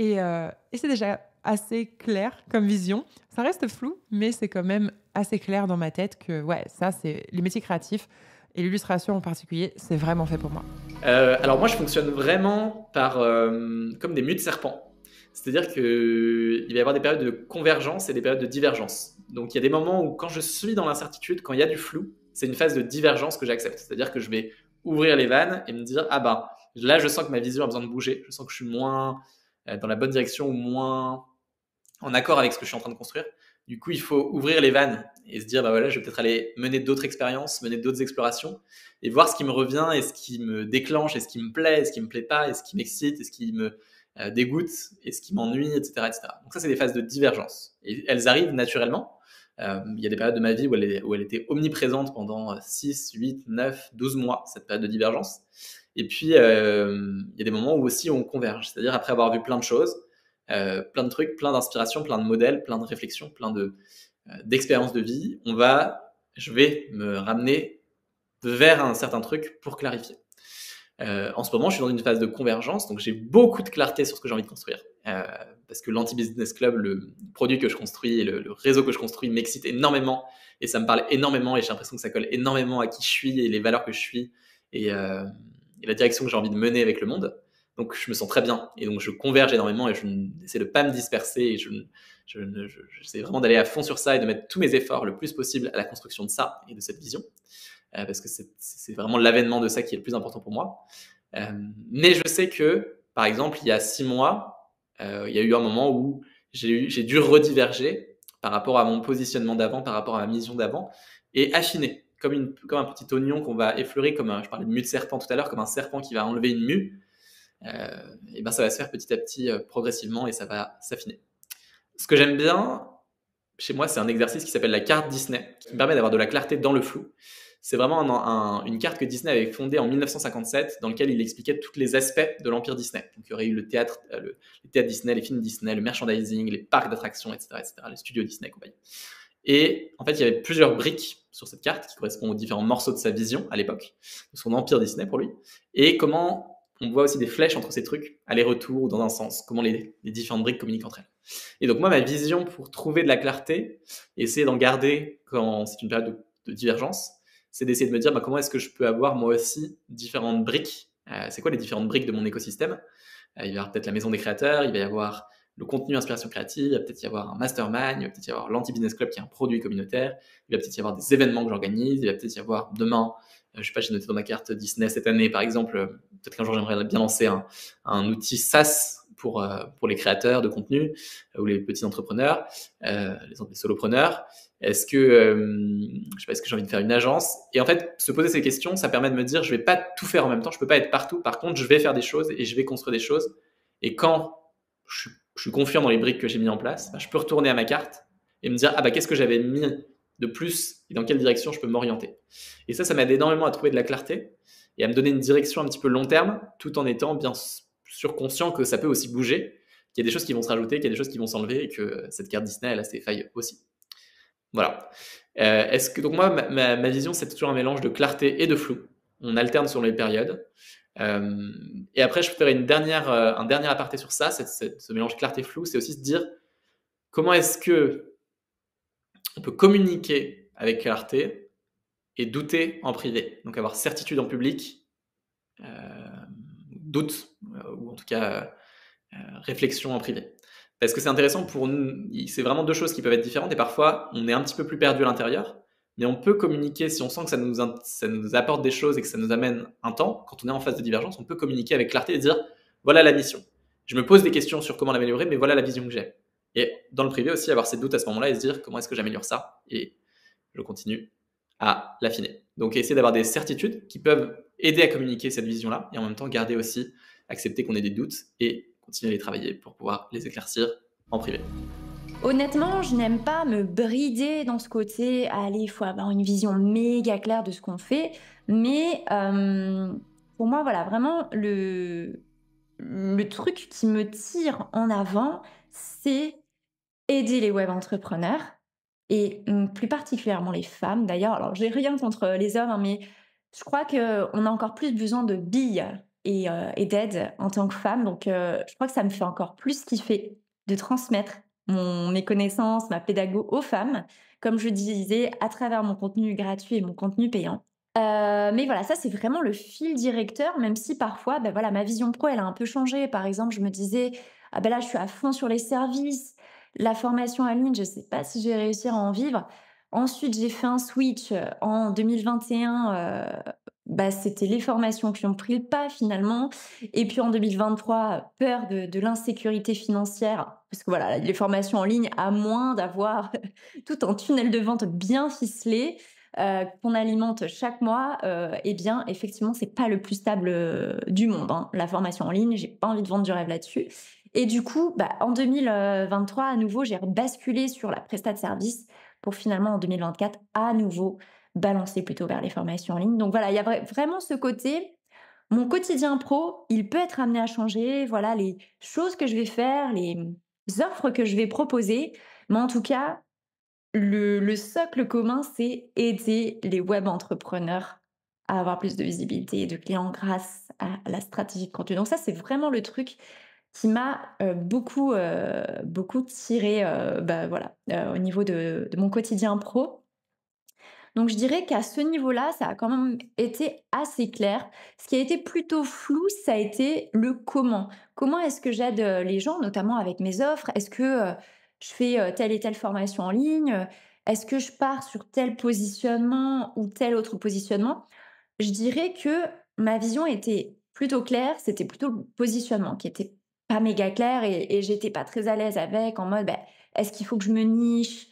Euh, et, c'est déjà assez clair comme vision. Ça reste flou, mais c'est quand même assez clair dans ma tête que ouais, ça, c'est les métiers créatifs et l'illustration en particulier, c'est vraiment fait pour moi. Euh, alors moi, je fonctionne vraiment par euh, comme des mules de serpents. C'est-à-dire qu'il va y avoir des périodes de convergence et des périodes de divergence. Donc il y a des moments où quand je suis dans l'incertitude, quand il y a du flou, c'est une phase de divergence que j'accepte. C'est-à-dire que je vais ouvrir les vannes et me dire, ah ben, là je sens que ma vision a besoin de bouger, je sens que je suis moins euh, dans la bonne direction ou moins en accord avec ce que je suis en train de construire. Du coup, il faut ouvrir les vannes et se dire, bah voilà, je vais peut-être aller mener d'autres expériences, mener d'autres explorations et voir ce qui me revient et ce qui me déclenche et ce qui me plaît et ce qui me plaît pas et ce qui m'excite et ce qui me euh, dégoûte et ce qui m'ennuie, etc., etc. Donc ça, c'est des phases de divergence et elles arrivent naturellement euh, il y a des périodes de ma vie où elle, où elle était omniprésente pendant 6, 8, 9, 12 mois, cette période de divergence. Et puis, euh, il y a des moments où aussi on converge, c'est-à-dire après avoir vu plein de choses, euh, plein de trucs, plein d'inspirations, plein de modèles, plein de réflexions, plein de, de vie, on va, je vais me ramener vers un certain truc pour clarifier. en ce moment, je suis dans une phase de convergence, donc j'ai beaucoup de clarté sur ce que j'ai envie de construire. Euh, parce que l'Anti-Business Club, le produit que je construis et le, réseau que je construis m'excite énormément et ça me parle énormément et j'ai l'impression que ça colle énormément à qui je suis et les valeurs que je suis et, euh, la direction que j'ai envie de mener avec le monde. Donc je me sens très bien et donc je converge énormément et je n'essaie de pas me disperser et je, je, vraiment d'aller à fond sur ça et de mettre tous mes efforts le plus possible à la construction de ça et de cette vision euh, parce que c'est, c'est vraiment l'avènement de ça qui est le plus important pour moi. mais je sais que, par exemple, il y a six mois, euh, il y a eu un moment où j'ai dû rediverger par rapport à mon positionnement d'avant, par rapport à ma mission d'avant, et affiner, comme, un petit oignon qu'on va effleurer, comme un, je parlais de de serpent tout à l'heure, comme un serpent qui va enlever une mue, euh, et ben ça va se faire petit à petit, euh, progressivement, et ça va s'affiner. Ce que j'aime bien chez moi, c'est un exercice qui s'appelle la carte Disney, qui me permet d'avoir de la clarté dans le flou. C'est vraiment une carte que Disney avait fondée en 1957, dans laquelle il expliquait tous les aspects de l'empire Disney. Donc, il y aurait eu le théâtre, euh, le, Disney, les films Disney, le merchandising, les parcs d'attractions, etc., les studios Disney, Et en fait, il y avait plusieurs briques sur cette carte qui correspondent aux différents morceaux de sa vision à l'époque, de son empire Disney pour lui, et comment on voit aussi des flèches entre ces trucs, aller-retour dans un sens, comment les, différentes briques communiquent entre elles. Et donc moi, ma vision pour trouver de la clarté, essayer d'en garder quand c'est une période de divergence, c'est d'essayer de me dire bah, comment est-ce que je peux avoir moi aussi différentes briques. Euh, c'est quoi les différentes briques de mon écosystème euh, Il va y avoir peut-être la maison des créateurs, il va y avoir le contenu inspiration créative, il va peut-être y avoir un mastermind, il va peut-être y avoir l'anti-business club qui est un produit communautaire, il va peut-être y avoir des événements que j'organise, il va peut-être y avoir demain, euh, je sais pas, j'ai noté dans ma carte Disney cette année par exemple, peut-être qu'un jour j'aimerais bien lancer un, un outil SaaS euh, pour, les créateurs de contenu euh, ou les petits entrepreneurs, euh, les, solopreneurs Est-ce que, je que j'ai envie de faire une agence Et en fait, se poser ces questions, ça permet de me dire, je ne vais pas tout faire en même temps, je ne peux pas être partout. Par contre, je vais faire des choses et je vais construire des choses. Et quand je suis, confiant dans les briques que j'ai mis en place, bah, je peux retourner à ma carte et me dire, ah bah, qu'est-ce que j'avais mis de plus et dans quelle direction je peux m'orienter. Et ça, ça m'aide énormément à trouver de la clarté et à me donner une direction un petit peu long terme tout en étant bien, conscient que ça peut aussi bouger, qu'il y a des choses qui vont se rajouter, qu'il y a des choses qui vont s'enlever et que cette carte Disney, elle a ses failles aussi. Voilà. Euh, est-ce que, donc moi, ma, ma, vision, c'est toujours un mélange de clarté et de flou. On alterne sur les périodes. Euh, et après, je ferai une dernière, euh, un dernier aparté sur ça, cette, ce mélange clarté-flou, c'est aussi se dire comment est-ce que on peut communiquer avec clarté et douter en privé. Donc avoir certitude en public, doutes, euh, ou en tout cas euh, réflexion en privé. Parce que c'est intéressant pour nous, c'est vraiment deux choses qui peuvent être différentes, et parfois on est un petit peu plus perdu à l'intérieur, mais on peut communiquer si on sent que ça nous, ça nous apporte des choses et que ça nous amène un temps, quand on est en phase de divergence, on peut communiquer avec clarté et dire voilà la mission. Je me pose des questions sur comment l'améliorer, mais voilà la vision que j'ai. Et dans le privé aussi, avoir ces doutes à ce moment-là et se dire comment est-ce que j'améliore ça et je continue à l'affiner. Donc, essayer d'avoir des certitudes qui peuvent aider à communiquer cette vision-là et en même temps garder aussi, accepter qu'on ait des doutes et continuer à les travailler pour pouvoir les éclaircir en privé. Honnêtement, je n'aime pas me brider dans ce côté, allez, il faut avoir une vision méga claire de ce qu'on fait, mais euh, pour moi, voilà, vraiment, le truc qui me tire en avant, c'est aider les web entrepreneurs et mmh, plus particulièrement les femmes d'ailleurs. Alors j'ai rien contre les hommes, hein, mais je crois qu'on a encore plus besoin de billes et, d'aide en tant que femme. Donc je crois que ça me fait encore plus kiffer de transmettre mon, mes connaissances, ma pédago aux femmes, comme je disais, à travers mon contenu gratuit et mon contenu payant. mais voilà, ça c'est vraiment le fil directeur, même si parfois, bah, voilà, ma vision pro, elle a un peu changé. Par exemple, je me disais, ah ben là, je suis à fond sur les services, la formation en ligne, je ne sais pas si j'ai réussi à en vivre. Ensuite, j'ai fait un switch euh, en 2021. Euh, bah, c'était les formations qui ont pris le pas finalement. Et puis en 2023, euh, peur de, l'insécurité financière, parce que voilà, les formations en ligne, à moins d'avoir tout un tunnel de vente bien ficelé, qu'on alimente chaque mois, euh, eh bien, effectivement, c'est pas le plus stable du monde. Hein. La formation en ligne, j'ai pas envie de vendre du rêve là-dessus. Et du coup, bah, en 2023, à nouveau, j'ai basculé sur la prestat de service pour finalement en 2024, à nouveau, balancer plutôt vers les formations en ligne. Donc voilà, il y a vraiment ce côté. Mon quotidien pro, il peut être amené à changer. Voilà les choses que je vais faire, les offres que je vais proposer. Mais en tout cas, le, le socle commun, c'est aider les web entrepreneurs à avoir plus de visibilité et de clients grâce à la stratégie de contenu. Donc ça, c'est vraiment le truc qui m'a euh, beaucoup, euh, beaucoup tiré euh, bah, voilà, au niveau de, de, mon quotidien pro. Donc je dirais qu'à ce niveau-là, ça a quand même été assez clair. Ce qui a été plutôt flou, ça a été le comment. Comment est-ce que j'aide les gens, notamment avec mes offres Est-ce que je fais telle et telle formation en ligne Est-ce que je pars sur tel positionnement ou tel autre positionnement Je dirais que ma vision était plutôt claire, c'était plutôt le positionnement qui était méga clair et, j'étais pas très à l'aise avec, en mode, ben, est-ce qu'il faut que je me niche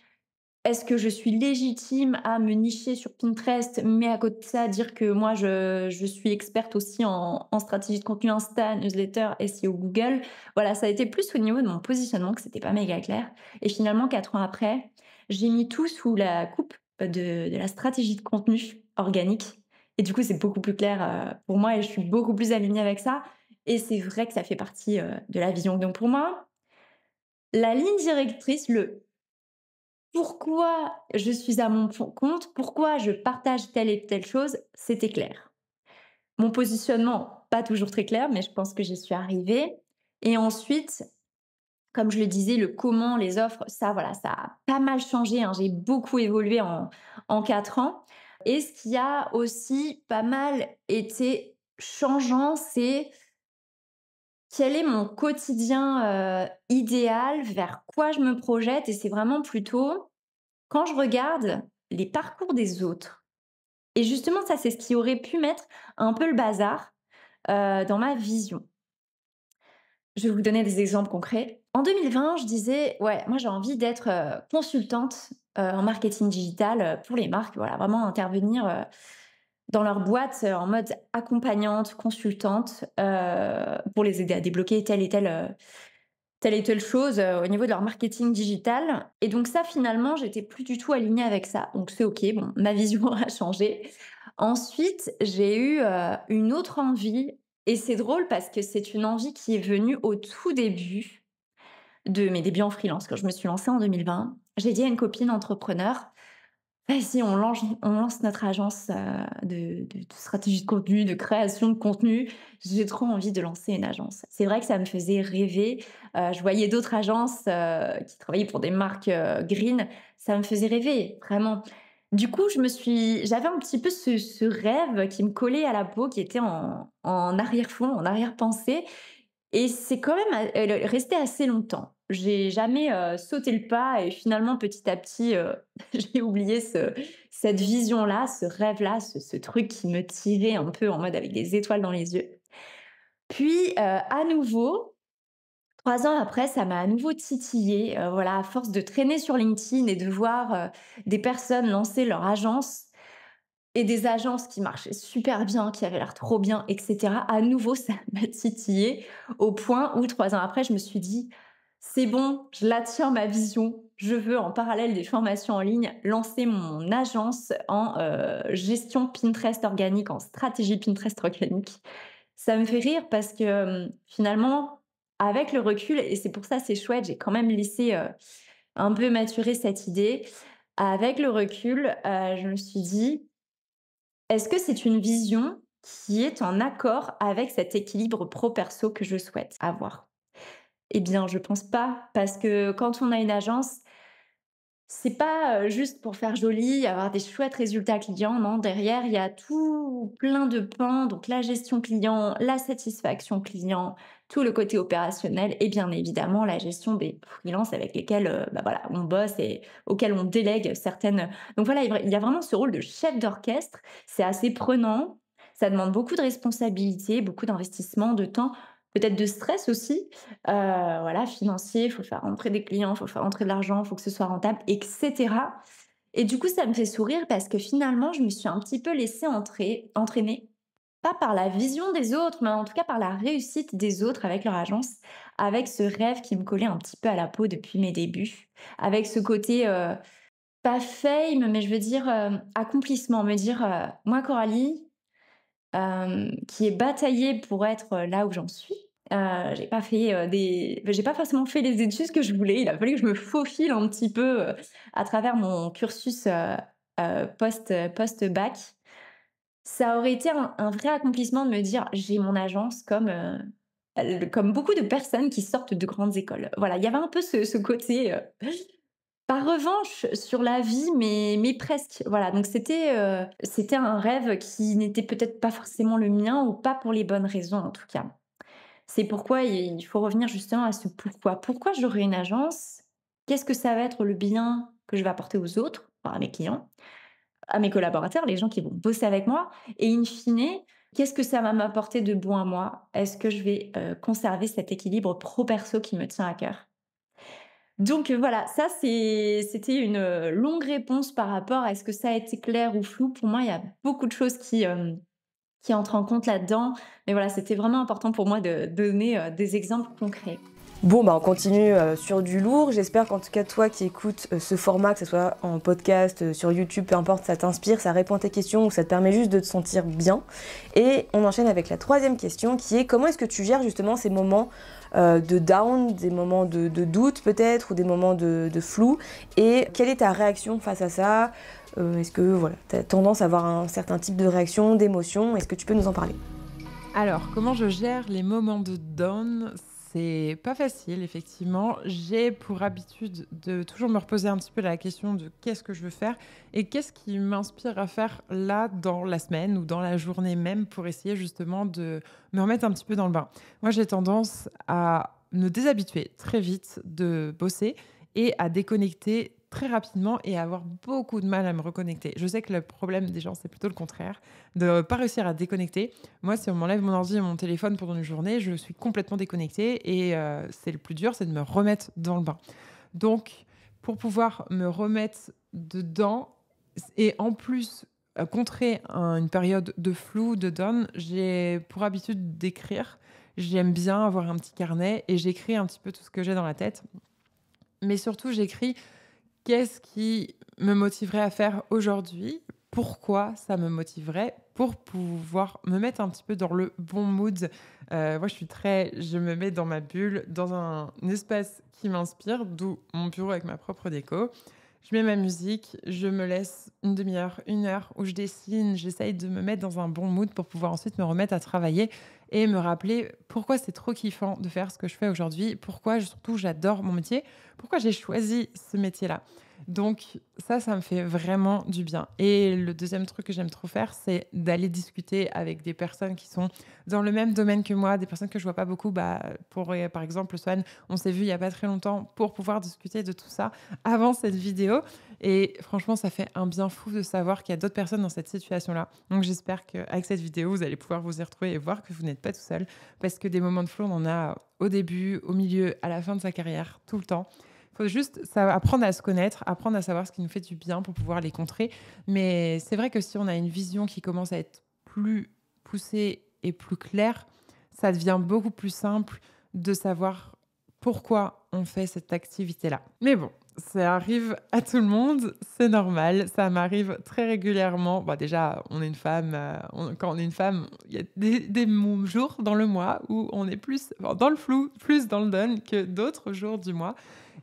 Est-ce que je suis légitime à me nicher sur Pinterest, mais à côté de ça, dire que moi, je, suis experte aussi en, stratégie de contenu Insta, newsletter, SEO, Google Voilà, ça a été plus au niveau de mon positionnement que c'était pas méga clair. Et finalement, quatre ans après, j'ai mis tout sous la coupe de, de la stratégie de contenu organique. Et du coup, c'est beaucoup plus clair euh, pour moi et je suis beaucoup plus alignée avec ça. Et c'est vrai que ça fait partie euh, de la vision. Donc pour moi, la ligne directrice, le pourquoi je suis à mon compte, pourquoi je partage telle et telle chose, c'était clair. Mon positionnement, pas toujours très clair, mais je pense que j'y suis arrivée. Et ensuite, comme je le disais, le comment, les offres, ça, voilà, ça a pas mal changé. Hein. J'ai beaucoup évolué en quatre ans. Et ce qui a aussi pas mal été changeant, c'est quel est mon quotidien euh, idéal, vers quoi je me projette. Et c'est vraiment plutôt quand je regarde les parcours des autres. Et justement, ça, c'est ce qui aurait pu mettre un peu le bazar euh, dans ma vision. Je vais vous donner des exemples concrets. En 2020, je disais, ouais, moi j'ai envie d'être euh, consultante en marketing digital pour les marques, voilà, vraiment intervenir dans leur boîte en mode accompagnante, consultante, euh, pour les aider à débloquer telle et telle, euh, telle et telle chose euh, au niveau de leur marketing digital. Et donc ça, finalement, j'étais plus du tout alignée avec ça. Donc c'est OK, bon, ma vision a changé. Ensuite, j'ai eu une autre envie, et c'est drôle parce que c'est une envie qui est venue au tout début de mes débuts en freelance, quand je me suis lancée en 2020. J'ai dit à une copine entrepreneur, bah, si on lance, notre agence euh, de, stratégie de contenu, de création de contenu. J'ai trop envie de lancer une agence. C'est vrai que ça me faisait rêver. Euh, je voyais d'autres agences euh, qui travaillaient pour des marques green. Ça me faisait rêver, vraiment. Du coup, je me suis, j'avais un petit peu ce, rêve qui me collait à la peau, qui était en arrière-fond, en arrière-pensée. et c'est quand même resté assez longtemps j'ai jamais euh, sauté le pas et finalement petit à petit euh, j'ai oublié ce, cette vision là, ce rêve là, ce, truc qui me tirait un peu en mode avec des étoiles dans les yeux. Puis euh, à nouveau, trois ans après, ça m'a à nouveau titillé. voilà, à force de traîner sur LinkedIn et de voir des personnes lancer leur agence et des agences qui marchaient super bien, qui avaient l'air trop bien, etc. À nouveau, ça m'a titillé au point où trois ans après, je me suis dit c'est bon, je l'attire ma vision. Je veux, en parallèle des formations en ligne, lancer mon agence en euh, gestion Pinterest organique, en stratégie Pinterest organique. Ça me fait rire parce que euh, finalement, avec le recul, et c'est pour ça c'est chouette, j'ai quand même laissé euh, un peu maturer cette idée. Avec le recul, je me suis dit, est-ce que c'est une vision qui est en accord avec cet équilibre pro-perso que je souhaite avoir eh bien, je pense pas, parce que quand on a une agence, c'est pas juste pour faire joli, avoir des chouettes résultats clients, non. Derrière, il y a tout plein de pans, donc la gestion client, la satisfaction client, tout le côté opérationnel et bien évidemment la gestion des freelances avec lesquels, bah voilà, on bosse et auxquels on délègue certaines. Donc voilà, il y a vraiment ce rôle de chef d'orchestre. C'est assez prenant. Ça demande beaucoup de responsabilités, beaucoup d'investissement, de temps peut-être de stress aussi, euh, voilà, financier, il faut faire entrer des clients, il faut faire entrer de l'argent, il faut que ce soit rentable, etc. Et du coup, ça me fait sourire parce que finalement, je me suis un petit peu laissée entrer, entraîner, pas par la vision des autres, mais en tout cas par la réussite des autres avec leur agence, avec ce rêve qui me collait un petit peu à la peau depuis mes débuts, avec ce côté... Euh, pas fame, mais je veux dire euh, accomplissement, me dire, moi Coralie, euh, qui est bataillé pour être euh, là où j'en suis. Euh, j'ai pas fait euh, des, ben, j'ai pas forcément fait les études que je voulais. Il a fallu que je me faufile un petit peu à travers mon cursus post post bac. Ça aurait été un, un, vrai accomplissement de me dire j'ai mon agence comme comme beaucoup de personnes qui sortent de grandes écoles. Voilà, il y avait un peu ce, ce côté par revanche, sur la vie, mais, mais presque. Voilà, donc c'était euh, c'était un rêve qui n'était peut-être pas forcément le mien ou pas pour les bonnes raisons en tout cas. C'est pourquoi il faut revenir justement à ce pourquoi. Pourquoi j'aurai une agence Qu'est-ce que ça va être le bien que je vais apporter aux autres, à mes clients, à mes collaborateurs, les gens qui vont bosser avec moi Et in fine, qu'est-ce que ça va m'apporter de bon à moi Est-ce que je vais euh, conserver cet équilibre pro-perso qui me tient à cœur donc euh, voilà, ça c'était une euh, longue réponse par rapport à est-ce que ça a été clair ou flou. Pour moi, il y a beaucoup de choses qui, euh, entrent en compte là-dedans. Mais voilà, c'était vraiment important pour moi de donner des exemples concrets. Bon, bah on continue sur du lourd. J'espère qu'en tout cas, toi qui écoutes ce format, que ce soit en podcast, sur YouTube, peu importe, ça t'inspire, ça répond à tes questions ou ça te permet juste de te sentir bien. Et on enchaîne avec la troisième question qui est comment est-ce que tu gères justement ces moments euh, de down, des moments de, doute peut-être, ou des moments de, flou, et quelle est ta réaction face à ça euh, Est-ce que voilà, tu as tendance à avoir un certain type de réaction, d'émotion Est-ce que tu peux nous en parler alors, comment je gère les moments de down c'est pas facile, effectivement. J'ai pour habitude de toujours me reposer un petit peu la question de qu'est-ce que je veux faire et qu'est-ce qui m'inspire à faire là dans la semaine ou dans la journée même pour essayer justement de me remettre un petit peu dans le bain. Moi, j'ai tendance à me déshabituer très vite de bosser et à déconnecter très rapidement et avoir beaucoup de mal à me reconnecter. Je sais que le problème des gens, c'est plutôt le contraire, de pas réussir à déconnecter. Moi, si on m'enlève mon ordi et mon téléphone pendant une journée, je suis complètement déconnectée et euh, c'est le plus dur, c'est de me remettre dans le bain. Donc, pour pouvoir me remettre dedans et en plus euh, contrer une période de flou, de down, j'ai pour habitude d'écrire. J'aime bien avoir un petit carnet et j'écris un petit peu tout ce que j'ai dans la tête. Mais surtout, j'écris qu'est-ce qui me motiverait à faire aujourd'hui pourquoi ça me motiverait pour pouvoir me mettre un petit peu dans le bon mood. Euh, moi, je suis très, je me mets dans ma bulle, dans un, un espace qui m'inspire, d'où mon bureau avec ma propre déco. Je mets ma musique, je me laisse une demi-heure, une heure où je dessine, j'essaye de me mettre dans un bon mood pour pouvoir ensuite me remettre à travailler et me rappeler pourquoi c'est trop kiffant de faire ce que je fais aujourd'hui, pourquoi surtout j'adore mon métier, pourquoi j'ai choisi ce métier-là. Donc ça, ça me fait vraiment du bien. Et le deuxième truc que j'aime trop faire, c'est d'aller discuter avec des personnes qui sont dans le même domaine que moi, des personnes que je vois pas beaucoup. Bah, pour, par exemple, Swan, on s'est vu il y a pas très longtemps pour pouvoir discuter de tout ça avant cette vidéo. Et franchement, ça fait un bien fou de savoir qu'il y a d'autres personnes dans cette situation-là. Donc j'espère qu'avec cette vidéo, vous allez pouvoir vous y retrouver et voir que vous n'êtes pas tout seul. Parce que des moments de flou, on en a au début, au milieu, à la fin de sa carrière, tout le temps. Il faut juste apprendre à se connaître, apprendre à savoir ce qui nous fait du bien pour pouvoir les contrer. Mais c'est vrai que si on a une vision qui commence à être plus poussée et plus claire, ça devient beaucoup plus simple de savoir pourquoi on fait cette activité-là. Mais bon, ça arrive à tout le monde, c'est normal, ça m'arrive très régulièrement. déjà, on est une femme, euh, quand on est une femme, il y a des, des, jours dans le mois où on est plus dans le flou, plus dans le donne que d'autres jours du mois.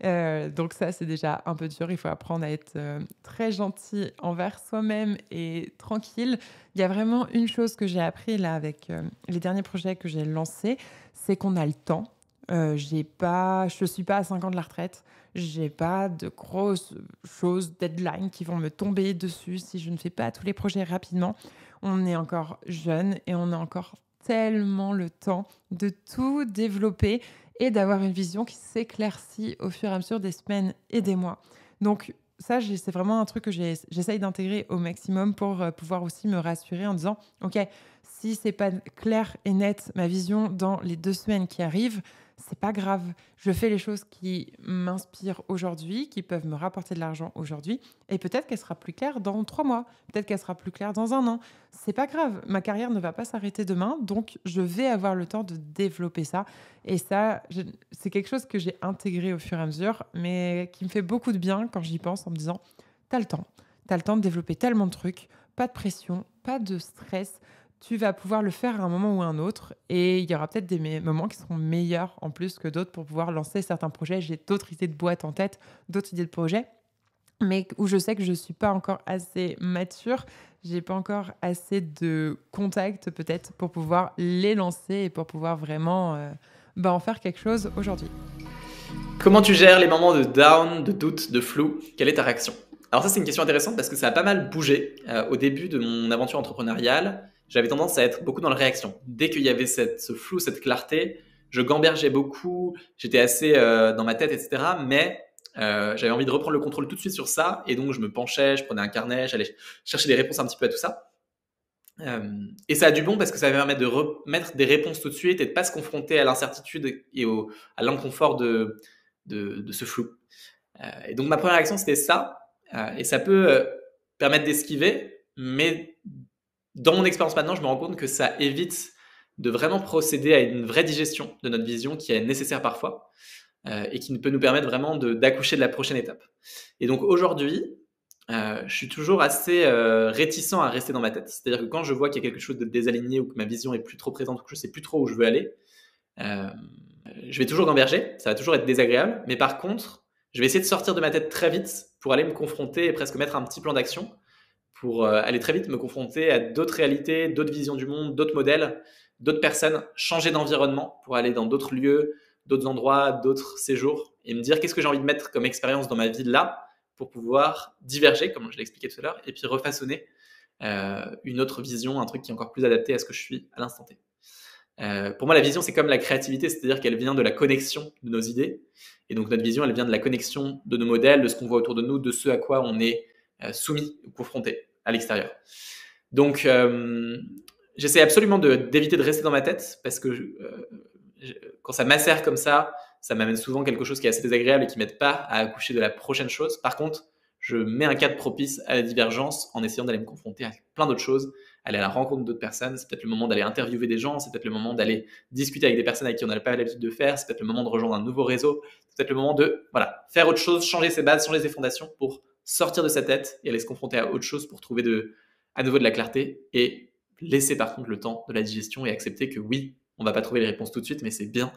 Euh, donc ça, c'est déjà un peu dur. Il faut apprendre à être euh, très gentil envers soi-même et tranquille. Il y a vraiment une chose que j'ai appris là avec les derniers projets que j'ai lancés, c'est qu'on a le temps je euh, j'ai pas, je suis pas à 5 ans de la retraite. J'ai pas de grosses choses, deadlines qui vont me tomber dessus si je ne fais pas tous les projets rapidement. On est encore jeune et on a encore tellement le temps de tout développer et d'avoir une vision qui s'éclaircit au fur et à mesure des semaines et des mois. Donc ça, c'est vraiment un truc que j'essaye d'intégrer au maximum pour euh, pouvoir aussi me rassurer en disant, OK, si c'est pas clair et net ma vision dans les deux semaines qui arrivent, c'est pas grave. Je fais les choses qui m'inspirent aujourd'hui, qui peuvent me rapporter de l'argent aujourd'hui, et peut-être qu'elle sera plus claire dans trois mois, peut-être qu'elle sera plus claire dans un an. C'est pas grave. Ma carrière ne va pas s'arrêter demain, donc je vais avoir le temps de développer ça. Et ça, c'est quelque chose que j'ai intégré au fur et à mesure, mais qui me fait beaucoup de bien quand j'y pense en me disant, t'as le temps, t'as le temps de développer tellement de trucs, pas de pression, pas de stress tu vas pouvoir le faire à un moment ou à un autre. Et il y aura peut-être des moments qui seront meilleurs en plus que d'autres pour pouvoir lancer certains projets. J'ai d'autres idées de boîte en tête, d'autres idées de projets, mais où je sais que je ne suis pas encore assez mature. J'ai pas encore assez de contacts peut-être pour pouvoir les lancer et pour pouvoir vraiment euh, bah, en faire quelque chose aujourd'hui. Comment tu gères les moments de down, de doute, de flou Quelle est ta réaction alors ça c'est une question intéressante parce que ça a pas mal bougé euh, au début de mon aventure entrepreneuriale j'avais tendance à être beaucoup dans la réaction. Dès qu'il y avait cette, ce flou, cette clarté, je gambergeais beaucoup, j'étais assez euh, dans ma tête, etc. Mais euh, j'avais envie de reprendre le contrôle tout de suite sur ça. Et donc, je me penchais, je prenais un carnet, j'allais chercher des réponses un petit peu à tout ça. Euh, et ça a du bon parce que ça va permettre de remettre des réponses tout de suite et de ne pas se confronter à l'incertitude et à l'inconfort de, de, ce flou. et donc, ma première réaction, c'était ça. et ça peut permettre d'esquiver, mais dans mon expérience maintenant, je me rends compte que ça évite de vraiment procéder à une vraie digestion de notre vision qui est nécessaire parfois euh, et qui ne peut nous permettre vraiment d'accoucher de, la prochaine étape. Et donc aujourd'hui, euh, je suis toujours assez euh, réticent à rester dans ma tête. C'est-à-dire que quand je vois qu'il y a quelque chose de désaligné ou que ma vision est plus trop présente ou que je ne sais plus trop où je veux aller, je vais toujours gamberger, ça va toujours être désagréable. Mais par contre, je vais essayer de sortir de ma tête très vite pour aller me confronter et presque mettre un petit plan d'action pour euh, aller très vite, me confronter à d'autres réalités, d'autres visions du monde, d'autres modèles, d'autres personnes, changer d'environnement pour aller dans d'autres lieux, d'autres endroits, d'autres séjours, et me dire qu'est-ce que j'ai envie de mettre comme expérience dans ma vie là pour pouvoir diverger, comme je l'ai expliqué tout à l'heure, et puis refaçonner euh, une autre vision, un truc qui est encore plus adapté à ce que je suis à l'instant T. Euh, pour moi, la vision, c'est comme la créativité, c'est-à-dire qu'elle vient de la connexion de nos idées. Et donc, notre vision, elle vient de la connexion de nos modèles, de ce qu'on voit autour de nous, de ce à quoi on est soumis ou confronté l'extérieur. Donc, euh, j'essaie absolument d'éviter de, rester dans ma tête parce que euh, quand ça macère comme ça, ça m'amène souvent quelque chose qui est assez désagréable et qui m'aide pas à accoucher de la prochaine chose. Par contre, je mets un cadre propice à la divergence en essayant d'aller me confronter à plein d'autres choses, aller à la rencontre d'autres personnes. C'est peut-être le moment d'aller interviewer des gens, c'est peut-être le moment d'aller discuter avec des personnes avec qui on n'a pas l'habitude de faire, c'est peut-être le moment de rejoindre un nouveau réseau, c'est peut-être le moment de voilà, faire autre chose, changer ses bases, changer ses fondations pour sortir de sa tête et aller se confronter à autre chose pour trouver de, à nouveau de la clarté et laisser par contre le temps de la digestion et accepter que oui, on va pas trouver les réponses tout de suite, mais c'est bien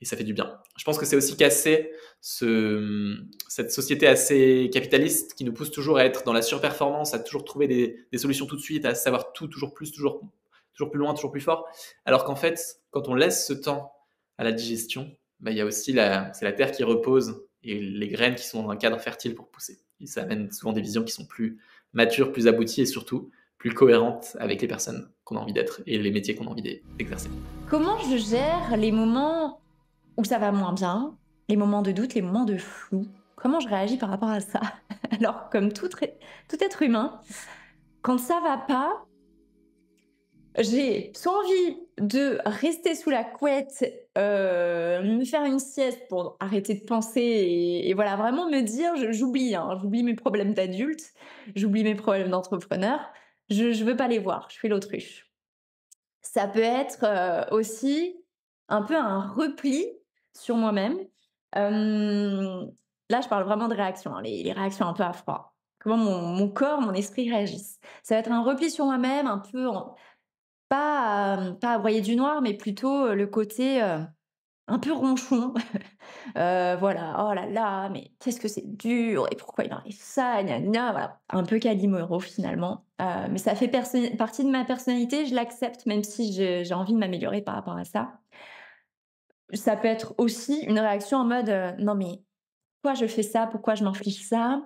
et ça fait du bien. Je pense que c'est aussi casser ce, cette société assez capitaliste qui nous pousse toujours à être dans la surperformance, à toujours trouver des, solutions tout de suite, à savoir tout, toujours plus, toujours, toujours plus loin, toujours plus fort. Alors qu'en fait, quand on laisse ce temps à la digestion, bah, il y a aussi c'est la terre qui repose et les graines qui sont dans un cadre fertile pour pousser ça amène souvent des visions qui sont plus matures, plus abouties et surtout plus cohérentes avec les personnes qu'on a envie d'être et les métiers qu'on a envie d'exercer. Comment je gère les moments où ça va moins bien, les moments de doute, les moments de flou Comment je réagis par rapport à ça Alors, comme tout, tout être humain, quand ça va pas, j'ai soit envie de rester sous la couette euh, me faire une sieste pour arrêter de penser et, voilà, vraiment me dire, j'oublie, hein, j'oublie mes problèmes d'adulte, j'oublie mes problèmes d'entrepreneur, je ne veux pas les voir, je suis l'autruche. Ça peut être euh, aussi un peu un repli sur moi-même. là, je parle vraiment de réaction, hein, les, réactions un peu à froid. Comment mon, corps, mon esprit réagissent. Ça va être un repli sur moi-même, un peu pas, à, pas du noir, mais plutôt le côté un peu ronchon. Euh, voilà, oh là là, mais qu'est-ce que c'est dur et pourquoi il arrive ça, gna Un peu Calimero finalement. Euh, mais ça fait partie de ma personnalité, je l'accepte, même si j'ai envie de m'améliorer par rapport à ça. Ça peut être aussi une réaction en mode non, mais pourquoi je fais ça, pourquoi je fiche ça,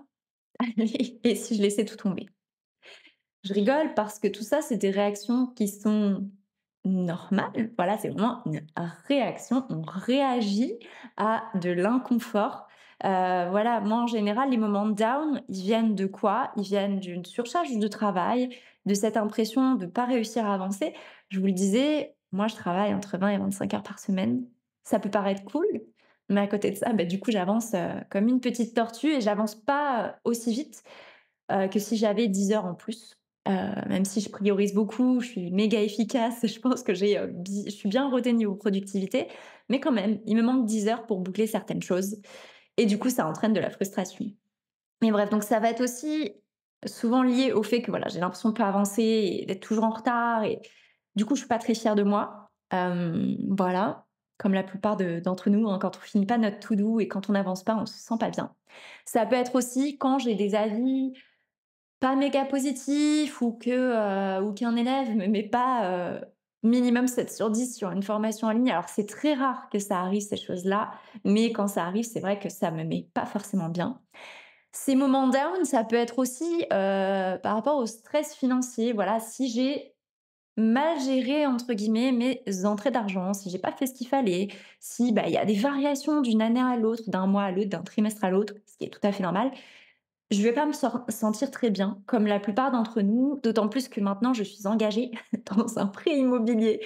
et si je laissais tout tomber. Je rigole parce que tout ça, c'est des réactions qui sont normales. Voilà, c'est vraiment une réaction. On réagit à de l'inconfort. Euh, voilà, moi en général, les moments down, ils viennent de quoi Ils viennent d'une surcharge de travail, de cette impression de ne pas réussir à avancer. Je vous le disais, moi je travaille entre 20 et 25 heures par semaine. Ça peut paraître cool, mais à côté de ça, bah, du coup, j'avance euh, comme une petite tortue et j'avance pas euh, aussi vite que si j'avais 10 heures en plus. Euh, même si je priorise beaucoup, je suis méga efficace, je pense que j'ai, euh, je suis bien retenue niveau productivité, mais quand même, il me manque 10 heures pour boucler certaines choses. Et du coup, ça entraîne de la frustration. Mais bref, donc ça va être aussi souvent lié au fait que voilà, j'ai l'impression de pas avancer et d'être toujours en retard. Et du coup, je suis pas très fière de moi. Euh, voilà, comme la plupart d'entre nous, hein, quand on finit pas notre to doux et quand on n'avance pas, on se sent pas bien. Ça peut être aussi quand j'ai des avis pas méga positif ou que euh, ou qu'un élève ne met pas euh, minimum 7 sur 10 sur une formation en ligne. Alors c'est très rare que ça arrive ces choses-là, mais quand ça arrive, c'est vrai que ça me met pas forcément bien. Ces moments down, ça peut être aussi euh, par rapport au stress financier. Voilà, si j'ai mal géré entre guillemets mes entrées d'argent, si j'ai pas fait ce qu'il fallait, si bah, il y a des variations d'une année à l'autre, d'un mois à l'autre, d'un trimestre à l'autre, ce qui est tout à fait normal, je vais pas me sentir très bien, comme la plupart d'entre nous, d'autant plus que maintenant je suis engagée dans un prix immobilier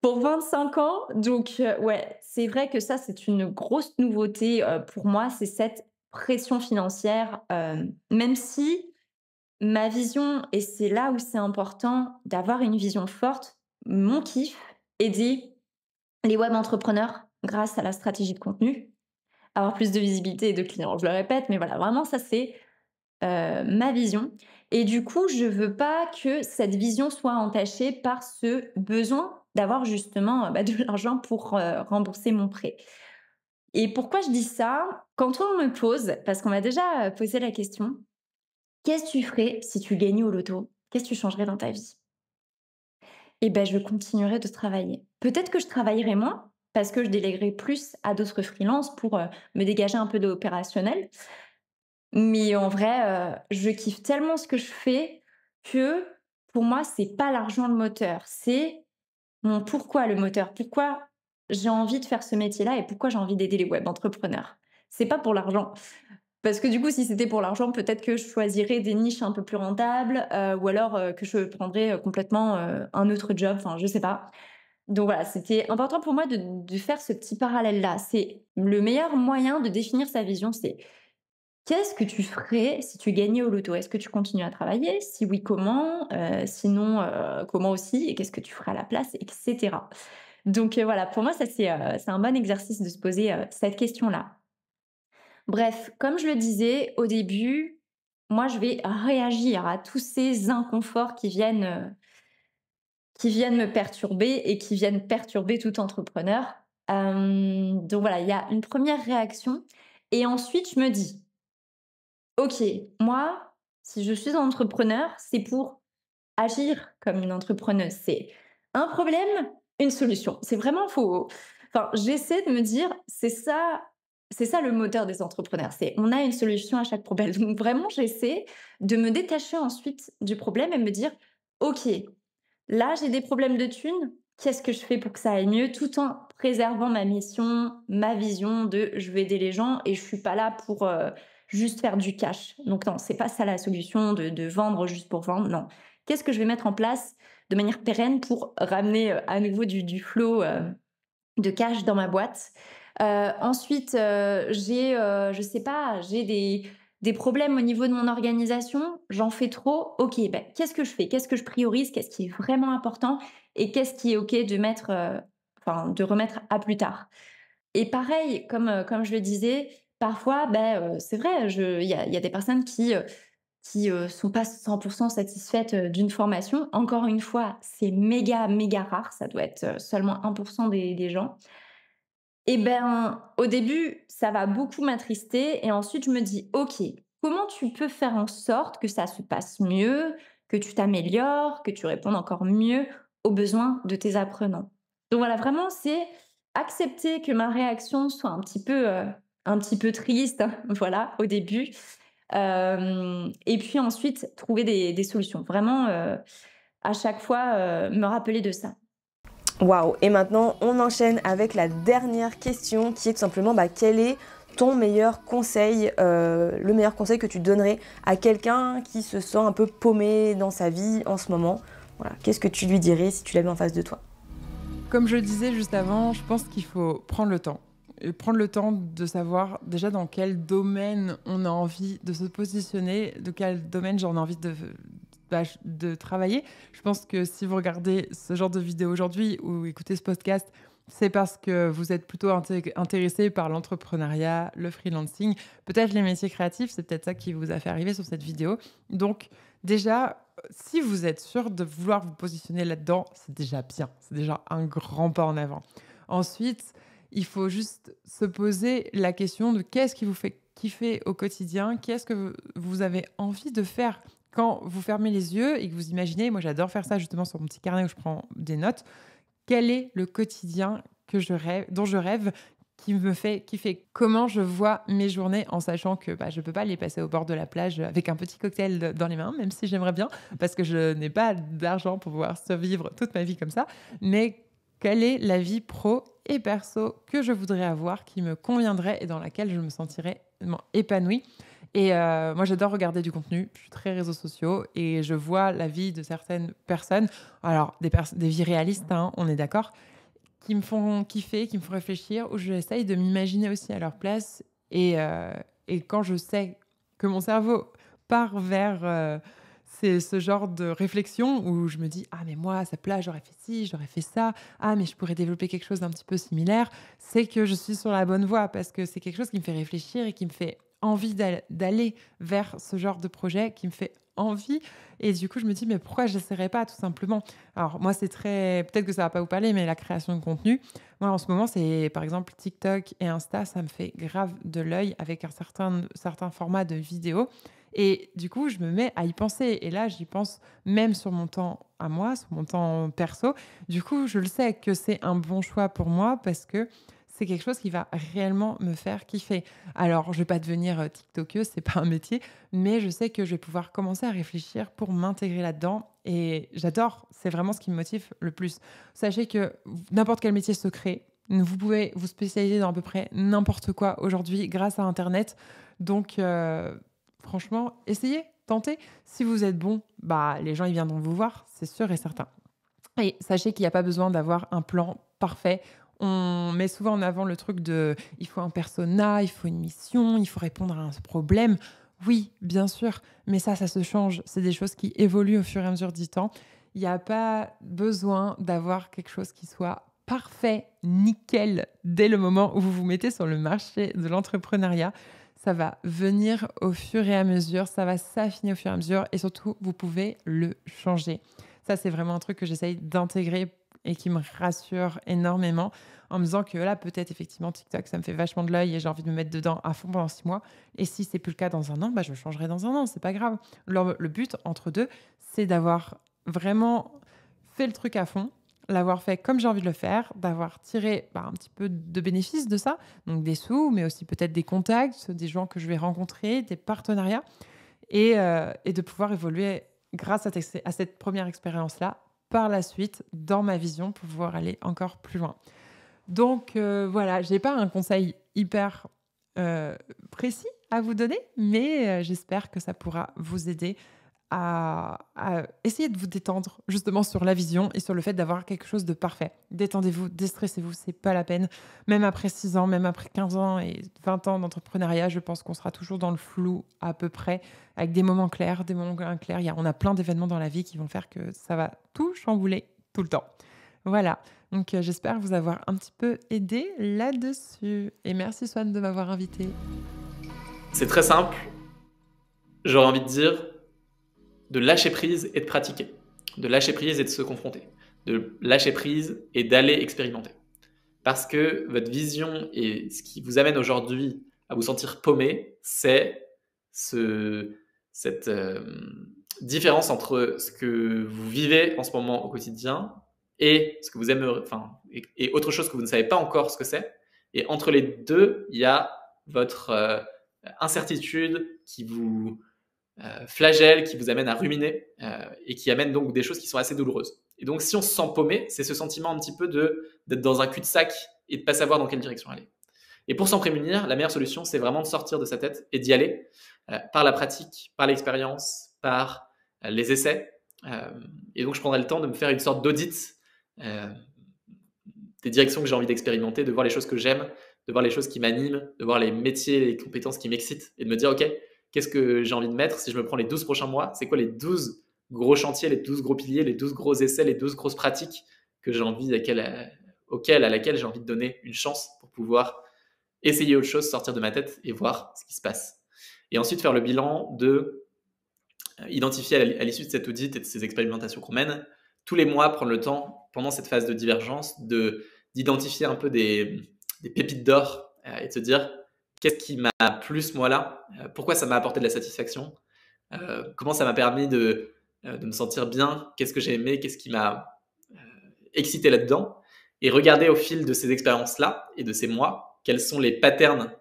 pour 25 ans. Donc, euh, ouais, c'est vrai que ça, c'est une grosse nouveauté euh, pour moi, c'est cette pression financière, euh, même si ma vision, et c'est là où c'est important d'avoir une vision forte, mon kiff, dit les web entrepreneurs grâce à la stratégie de contenu, avoir plus de visibilité et de clients. Je le répète, mais voilà, vraiment, ça c'est euh, ma vision. Et du coup, je ne veux pas que cette vision soit entachée par ce besoin d'avoir justement euh, bah, de l'argent pour euh, rembourser mon prêt. Et pourquoi je dis ça Quand on me pose, parce qu'on m'a déjà posé la question, qu'est-ce que tu ferais si tu gagnais au loto Qu'est-ce que tu changerais dans ta vie Eh bien, je continuerai de travailler. Peut-être que je travaillerai moins, parce que je déléguerai plus à d'autres freelances pour euh, me dégager un peu de Mais en vrai, euh, je kiffe tellement ce que je fais que pour moi, c'est pas l'argent le moteur, c'est mon pourquoi le moteur. Pourquoi j'ai envie de faire ce métier-là et pourquoi j'ai envie d'aider les web entrepreneurs. C'est pas pour l'argent. Parce que du coup, si c'était pour l'argent, peut-être que je choisirais des niches un peu plus rentables euh, ou alors que je prendrais complètement un autre job. Enfin, je sais pas. Donc voilà, c'était important pour moi de, faire ce petit parallèle-là. C'est le meilleur moyen de définir sa vision, c'est qu'est-ce que tu ferais si tu gagnais au loto Est-ce que tu continues à travailler Si oui, comment euh, Sinon, euh, comment aussi Et qu'est-ce que tu ferais à la place Etc. Donc euh, voilà, pour moi, ça c'est un bon exercice de se poser cette question-là. Bref, comme je le disais au début, moi je vais réagir à tous ces inconforts qui viennent qui viennent me perturber et qui viennent perturber tout entrepreneur. Euh, donc voilà, il y a une première réaction. Et ensuite, je me dis, OK, moi, si je suis entrepreneur, c'est pour agir comme une entrepreneuse. C'est un problème, une solution. C'est vraiment faux. Enfin, j'essaie de me dire, c'est ça, c'est ça le moteur des entrepreneurs. C'est on a une solution à chaque problème. Donc vraiment, j'essaie de me détacher ensuite du problème et me dire, ok, là, j'ai des problèmes de thunes. Qu'est-ce que je fais pour que ça aille mieux tout en préservant ma mission, ma vision de je vais aider les gens et je suis pas là pour euh, juste faire du cash. Donc non, c'est pas ça la solution de, vendre juste pour vendre. Non. Qu'est-ce que je vais mettre en place de manière pérenne pour ramener euh, à nouveau du, du flow euh, de cash dans ma boîte Ensuite, j'ai, je sais pas, j'ai des des problèmes au niveau de mon organisation, j'en fais trop. Ok, ben, qu'est-ce que je fais Qu'est-ce que je priorise Qu'est-ce qui est vraiment important Et qu'est-ce qui est ok de mettre, euh, enfin, de remettre à plus tard Et pareil, comme euh, comme je le disais, parfois, ben, euh, c'est vrai, il y, a, des personnes qui qui ne sont pas 100% satisfaites d'une formation. Encore une fois, c'est méga, méga rare. Ça doit être seulement 1% des, des, gens. Eh bien, au début, ça va beaucoup m'attrister. Et ensuite, je me dis, OK, comment tu peux faire en sorte que ça se passe mieux, que tu t'améliores, que tu répondes encore mieux aux besoins de tes apprenants. Donc voilà, vraiment, c'est accepter que ma réaction soit un petit peu, euh, un petit peu triste, hein, voilà, au début. Euh, et puis ensuite, trouver des, solutions. Vraiment, euh, à chaque fois, me rappeler de ça. Waouh Et maintenant, on enchaîne avec la dernière question qui est tout simplement bah, quel est ton meilleur conseil, euh, le meilleur conseil que tu donnerais à quelqu'un qui se sent un peu paumé dans sa vie en ce moment voilà. Qu'est-ce que tu lui dirais si tu l'avais en face de toi Comme je le disais juste avant, je pense qu'il faut prendre le temps. Et prendre le temps de savoir déjà dans quel domaine on a envie de se positionner, de quel domaine j'en ai envie de, de travailler. Je pense que si vous regardez ce genre de vidéo aujourd'hui ou écoutez ce podcast, c'est parce que vous êtes plutôt intéressé par l'entrepreneuriat, le freelancing, peut-être les métiers créatifs, c'est peut-être ça qui vous a fait arriver sur cette vidéo. Donc déjà, si vous êtes sûr de vouloir vous positionner là-dedans, c'est déjà bien, c'est déjà un grand pas en avant. Ensuite, il faut juste se poser la question de qu'est-ce qui vous fait kiffer au quotidien, qu'est-ce que vous avez envie de faire quand vous fermez les yeux et que vous imaginez, moi j'adore faire ça justement sur mon petit carnet où je prends des notes, quel est le quotidien que je rêve, dont je rêve qui me fait fait Comment je vois mes journées en sachant que bah, je ne peux pas les passer au bord de la plage avec un petit cocktail dans les mains, même si j'aimerais bien, parce que je n'ai pas d'argent pour pouvoir survivre toute ma vie comme ça. Mais quelle est la vie pro et perso que je voudrais avoir, qui me conviendrait et dans laquelle je me sentirais épanouie et euh, moi, j'adore regarder du contenu. Je suis très réseaux sociaux et je vois la vie de certaines personnes. Alors, des, des vies réalistes, hein, on est d'accord, qui me font kiffer, qui me font réfléchir, où j'essaye de m'imaginer aussi à leur place. Euh, et, quand je sais que mon cerveau part vers euh, ce genre de réflexion où je me dis ah mais moi à sa place j'aurais fait ci j'aurais fait ça ah mais je pourrais développer quelque chose d'un petit peu similaire c'est que je suis sur la bonne voie parce que c'est quelque chose qui me fait réfléchir et qui me fait envie d'aller vers ce genre de projet qui me fait envie. Et du coup, je me dis, mais pourquoi je j'essaierai pas, tout simplement Alors, moi, c'est très. Peut-être que ça va pas vous parler, mais la création de contenu, moi, en ce moment, c'est par exemple TikTok et Insta, ça me fait grave de l'œil avec un certain, certain format de vidéo. Et du coup, je me mets à y penser. Et là, j'y pense même sur mon temps à moi, sur mon temps perso. Du coup, je le sais que c'est un bon choix pour moi parce que c'est quelque chose qui va réellement me faire kiffer. Alors, je vais pas devenir euh, TikTokeuse, c'est pas un métier, mais je sais que je vais pouvoir commencer à réfléchir pour m'intégrer là-dedans et j'adore, c'est vraiment ce qui me motive le plus. Sachez que n'importe quel métier se crée, vous pouvez vous spécialiser dans à peu près n'importe quoi aujourd'hui grâce à Internet. Donc, euh, franchement, essayez, tentez. Si vous êtes bon, bah, les gens ils viendront vous voir, c'est sûr et certain. Et sachez qu'il n'y a pas besoin d'avoir un plan parfait on met souvent en avant le truc de il faut un persona, il faut une mission, il faut répondre à un problème. Oui, bien sûr, mais ça, ça se change. C'est des choses qui évoluent au fur et à mesure du temps. Il n'y a pas besoin d'avoir quelque chose qui soit parfait, nickel, dès le moment où vous vous mettez sur le marché de l'entrepreneuriat. Ça va venir au fur et à mesure, ça va s'affiner au fur et à mesure, et surtout, vous pouvez le changer. Ça, c'est vraiment un truc que j'essaye d'intégrer et qui me rassure énormément en me disant que là, peut-être effectivement, TikTok, ça me fait vachement de l'œil et j'ai envie de me mettre dedans à fond pendant six mois. Et si c'est plus le cas dans un an, bah, je changerai dans un an, c'est pas grave. Le, but entre deux, c'est d'avoir vraiment fait le truc à fond l'avoir fait comme j'ai envie de le faire, d'avoir tiré bah, un petit peu de bénéfices de ça, donc des sous, mais aussi peut-être des contacts, des gens que je vais rencontrer, des partenariats, et, euh, de pouvoir évoluer grâce à cette première expérience-là par la suite dans ma vision pour pouvoir aller encore plus loin. Donc euh, voilà, je n'ai pas un conseil hyper euh, précis à vous donner, mais euh, j'espère que ça pourra vous aider à, essayer de vous détendre justement sur la vision et sur le fait d'avoir quelque chose de parfait. Détendez-vous, déstressez-vous, c'est pas la peine. Même après 6 ans, même après 15 ans et 20 ans d'entrepreneuriat, je pense qu'on sera toujours dans le flou à peu près, avec des moments clairs, des moments clairs. Il y a, on a plein d'événements dans la vie qui vont faire que ça va tout chambouler tout le temps. Voilà, donc euh, j'espère vous avoir un petit peu aidé là-dessus. Et merci Swan de m'avoir invité. C'est très simple. J'aurais envie de dire, de lâcher prise et de pratiquer, de lâcher prise et de se confronter, de lâcher prise et d'aller expérimenter. Parce que votre vision et ce qui vous amène aujourd'hui à vous sentir paumé, c'est cette euh, différence entre ce que vous vivez en ce moment au quotidien et ce que vous aimez, enfin, et, autre chose que vous ne savez pas encore ce que c'est. Et entre les deux, il y a votre euh, incertitude qui vous, euh, flagelles qui vous amène à ruminer euh, et qui amène donc des choses qui sont assez douloureuses. Et donc, si on se sent paumé, c'est ce sentiment un petit peu de d'être dans un cul-de-sac et de pas savoir dans quelle direction aller. Et pour s'en prémunir, la meilleure solution, c'est vraiment de sortir de sa tête et d'y aller euh, par la pratique, par l'expérience, par les essais. et donc, je prendrai le temps de me faire une sorte d'audit des directions que j'ai envie d'expérimenter, de voir les choses que j'aime, de voir les choses qui m'animent, de voir les métiers, et les compétences qui m'excitent et de me dire, OK, qu'est-ce que j'ai envie de mettre si je me prends les 12 prochains mois C'est quoi les 12 gros chantiers, les 12 gros piliers, les 12 gros essais, les 12 grosses pratiques que j'ai envie, euh, auxquelles, à laquelle j'ai envie de donner une chance pour pouvoir essayer autre chose, sortir de ma tête et voir ce qui se passe. Et ensuite faire le bilan de euh, identifier à l'issue de cet audit et de ces expérimentations qu'on mène, tous les mois prendre le temps pendant cette phase de divergence de d'identifier un peu des, pépites d'or euh, et de se dire qu'est-ce qui m'a plus, moi, là euh, Pourquoi ça m'a apporté de la satisfaction euh, Comment ça m'a permis de, euh, de, me sentir bien Qu'est-ce que j'ai aimé Qu'est-ce qui m'a excité là-dedans Et regarder au fil de ces expériences-là et de ces mois, quels sont les patterns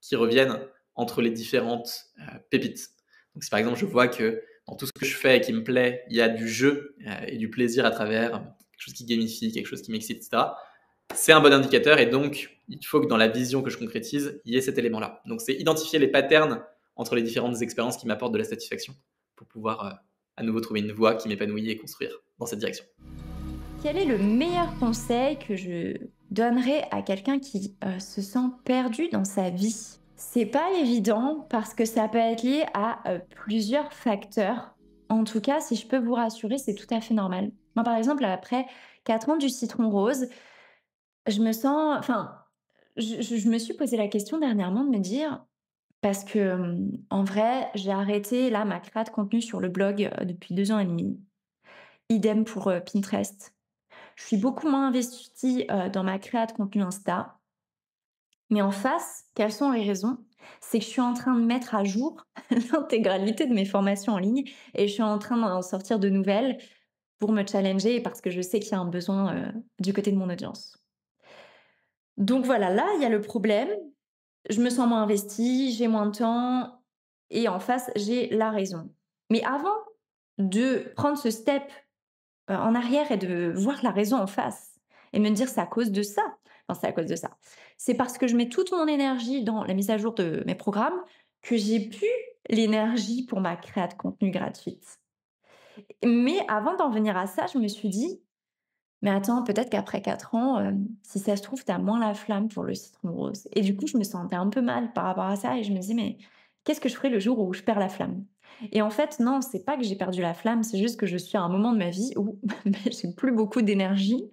qui reviennent entre les différentes pépites. Donc, si par exemple, je vois que dans tout ce que je fais et qui me plaît, il y a du jeu et du plaisir à travers quelque chose qui gamifie, quelque chose qui m'excite, etc., c'est un bon indicateur et donc il faut que dans la vision que je concrétise, il y ait cet élément-là. Donc c'est identifier les patterns entre les différentes expériences qui m'apportent de la satisfaction pour pouvoir euh, à nouveau trouver une voie qui m'épanouit et construire dans cette direction. Quel est le meilleur conseil que je donnerais à quelqu'un qui euh, se sent perdu dans sa vie C'est pas évident parce que ça peut être lié à euh, plusieurs facteurs. En tout cas, si je peux vous rassurer, c'est tout à fait normal. Moi, par exemple, après 4 ans du citron rose, je me sens. Enfin, je, me suis posé la question dernièrement de me dire. Parce que, en vrai, j'ai arrêté là ma créa de contenu sur le blog depuis deux ans et demi. Idem pour Pinterest. Je suis beaucoup moins investie dans ma création de contenu Insta. Mais en face, quelles sont les raisons C'est que je suis en train de mettre à jour l'intégralité de mes formations en ligne et je suis en train d'en sortir de nouvelles pour me challenger parce que je sais qu'il y a un besoin du côté de mon audience. Donc voilà, là, il y a le problème. Je me sens moins investie, j'ai moins de temps, et en face, j'ai la raison. Mais avant de prendre ce step euh, en arrière et de voir la raison en face, et me dire c'est à cause de ça, c'est à cause de ça, c'est parce que je mets toute mon énergie dans la mise à jour de mes programmes que j'ai plus l'énergie pour ma création de contenu gratuite. Mais avant d'en venir à ça, je me suis dit, mais attends, peut-être qu'après 4 ans, euh, si ça se trouve, tu as moins la flamme pour le citron rose. Et du coup, je me sentais un peu mal par rapport à ça et je me disais, mais qu'est-ce que je ferai le jour où je perds la flamme Et en fait, non, c'est pas que j'ai perdu la flamme, c'est juste que je suis à un moment de ma vie où bah, j'ai plus beaucoup d'énergie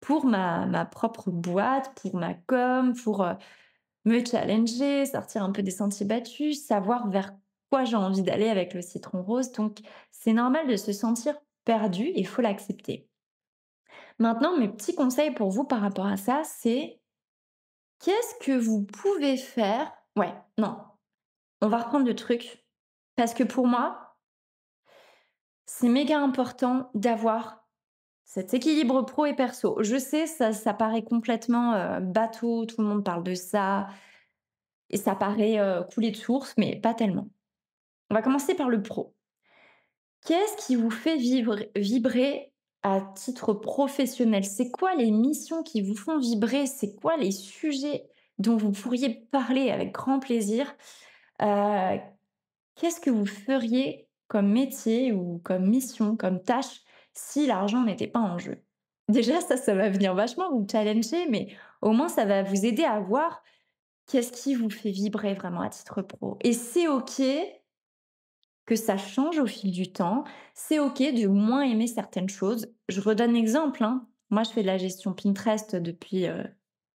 pour ma, propre boîte, pour ma com, pour euh, me challenger, sortir un peu des sentiers battus, savoir vers quoi j'ai envie d'aller avec le citron rose. Donc, c'est normal de se sentir perdu, il faut l'accepter. Maintenant, mes petits conseils pour vous par rapport à ça, c'est qu'est-ce que vous pouvez faire Ouais, non. On va reprendre le truc. Parce que pour moi, c'est méga important d'avoir cet équilibre pro et perso. Je sais, ça, ça paraît complètement euh, bateau, tout le monde parle de ça, et ça paraît euh, couler coulé de source, mais pas tellement. On va commencer par le pro. Qu'est-ce qui vous fait vibrer à titre professionnel C'est quoi les missions qui vous font vibrer C'est quoi les sujets dont vous pourriez parler avec grand plaisir euh, Qu'est-ce que vous feriez comme métier ou comme mission, comme tâche, si l'argent n'était pas en jeu Déjà, ça, ça va venir vachement vous challenger, mais au moins, ça va vous aider à voir qu'est-ce qui vous fait vibrer vraiment à titre pro. Et c'est OK que ça change au fil du temps. C'est OK de moins aimer certaines choses. Je redonne exemple. Hein. Moi, je fais de la gestion Pinterest depuis euh,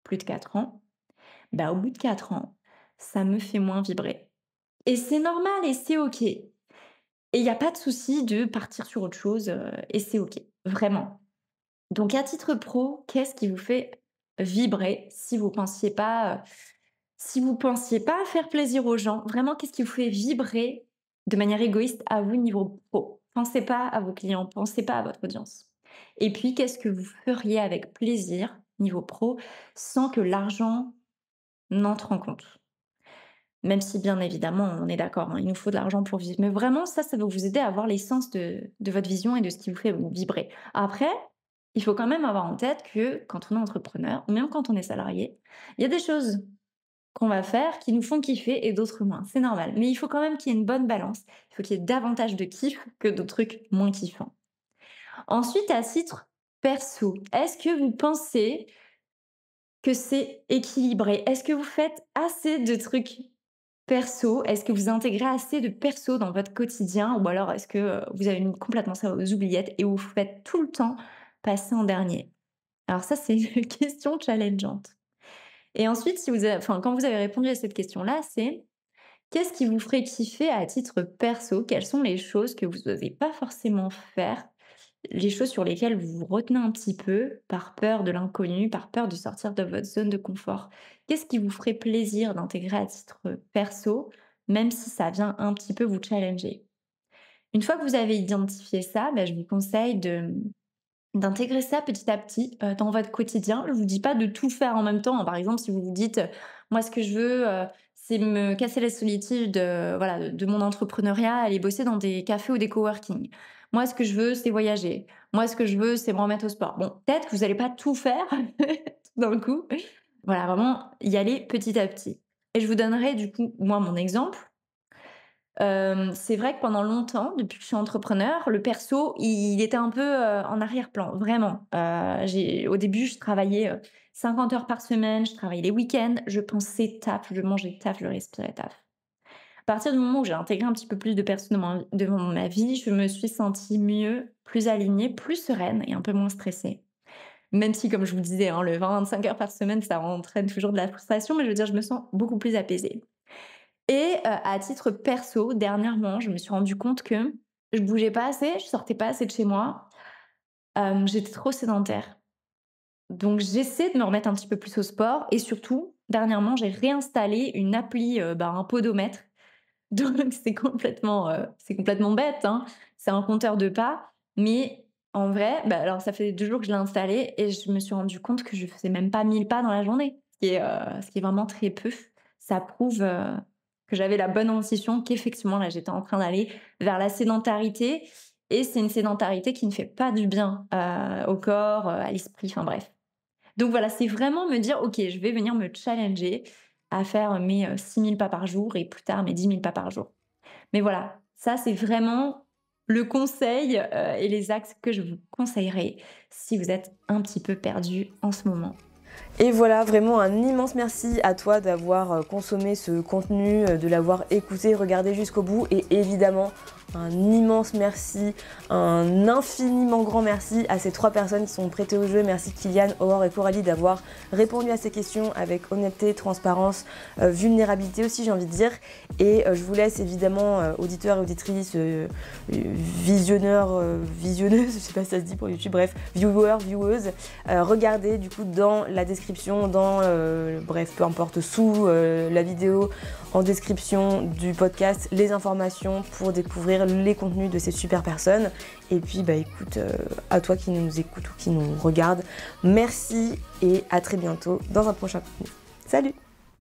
plus de 4 ans. Bah, au bout de 4 ans, ça me fait moins vibrer. Et c'est normal et c'est OK. Et il n'y a pas de souci de partir sur autre chose euh, et c'est OK. Vraiment. Donc, à titre pro, qu'est-ce qui vous fait vibrer si vous pensiez pas. Euh, si vous pensiez pas faire plaisir aux gens, vraiment, qu'est-ce qui vous fait vibrer de manière égoïste à vous niveau pro. Pensez pas à vos clients, pensez pas à votre audience. Et puis, qu'est-ce que vous feriez avec plaisir niveau pro sans que l'argent n'entre en compte Même si, bien évidemment, on est d'accord, hein, il nous faut de l'argent pour vivre. Mais vraiment, ça, ça va vous aider à avoir l'essence de, de votre vision et de ce qui vous fait vibrer. Après, il faut quand même avoir en tête que quand on est entrepreneur, ou même quand on est salarié, il y a des choses qu'on va faire qui nous font kiffer et d'autres moins. C'est normal. Mais il faut quand même qu'il y ait une bonne balance. Il faut qu'il y ait davantage de kiff que de trucs moins kiffants. Ensuite, à titre perso, est-ce que vous pensez que c'est équilibré Est-ce que vous faites assez de trucs perso Est-ce que vous intégrez assez de perso dans votre quotidien Ou alors est-ce que euh, vous avez une complètement ça aux oubliettes et vous faites tout le temps passer en dernier Alors ça, c'est une question challengeante. Et ensuite, quand vous avez répondu à cette question-là, c'est qu'est-ce qui vous ferait kiffer à titre perso Quelles sont les choses que vous n'osez pas forcément faire les choses sur lesquelles vous vous retenez un petit peu par peur de l'inconnu, par peur de sortir de votre zone de confort. Qu'est-ce qui vous ferait plaisir d'intégrer à titre perso, même si ça vient un petit peu vous challenger Une fois que vous avez identifié ça, ben, je vous conseille de d'intégrer ça petit à petit euh, dans votre quotidien. Je vous dis pas de tout faire en même temps. Hein. Par exemple, si vous vous dites, euh, moi, ce que je veux, euh, c'est me casser la solitude, voilà, de mon entrepreneuriat, aller bosser dans des cafés ou des coworking. Moi, ce que je veux, c'est voyager. Moi, ce que je veux, c'est me remettre au sport. Bon, peut-être que vous n'allez pas tout faire tout d'un coup. Voilà, vraiment y aller petit à petit. Et je vous donnerai du coup, moi, mon exemple euh, c'est vrai que pendant longtemps, depuis que je suis entrepreneur, le perso, il, était un peu euh, en arrière-plan, vraiment. Euh, au début, je travaillais 50 heures par semaine, je travaillais les week-ends, je pensais taf, je mangeais taf, je respirais taf. À partir du moment où j'ai intégré un petit peu plus de personnel devant, ma vie, je me suis sentie mieux, plus alignée, plus sereine et un peu moins stressée même si, comme je vous le disais, hein, le 25 heures par semaine, ça entraîne toujours de la frustration, mais je veux dire, je me sens beaucoup plus apaisée. Et euh, à titre perso, dernièrement, je me suis rendu compte que je bougeais pas assez, je sortais pas assez de chez moi, j'étais trop sédentaire. Donc j'essaie de me remettre un petit peu plus au sport et surtout, dernièrement, j'ai réinstallé une appli, euh, bah, un podomètre. Donc c'est complètement, euh, c'est complètement bête, hein, c'est un compteur de pas, mais en vrai, bah, alors ça fait deux jours que je l'ai installé et je me suis rendu compte que je faisais même pas 1000 pas dans la journée, ce ce qui est vraiment très peu. Ça prouve que j'avais la bonne intuition qu'effectivement, là, j'étais en train d'aller vers la sédentarité. Et c'est une sédentarité qui ne fait pas du bien euh, au corps, euh, à l'esprit, enfin bref. Donc voilà, c'est vraiment me dire, OK, je vais venir me challenger à faire mes 6000 euh, pas par jour et plus tard mes 10 000 pas par jour. Mais voilà, ça c'est vraiment le conseil et les axes que je vous conseillerais si vous êtes un petit peu perdu en ce moment. Et voilà, vraiment un immense merci à toi d'avoir euh, consommé ce contenu, euh, de l'avoir écouté, regardé jusqu'au bout et évidemment un immense merci, un infiniment grand merci à ces trois personnes qui sont prêtées au jeu. Merci Kylian, Aurore et Coralie d'avoir répondu à ces questions avec honnêteté, transparence, euh, vulnérabilité aussi j'ai envie de dire. Et euh, je vous laisse évidemment, euh, auditeurs et auditrices, visionneurs, visionneuses, je sais pas si ça se dit pour YouTube, bref, viewers, vieweuses, regardez du coup dans la description, dans, bref, peu importe, sous la vidéo, en description du podcast, les informations pour découvrir les contenus de ces super personnes. Et puis, bah écoute, euh, à toi qui nous écoute ou qui nous regarde, merci et à très bientôt dans un prochain contenu. Salut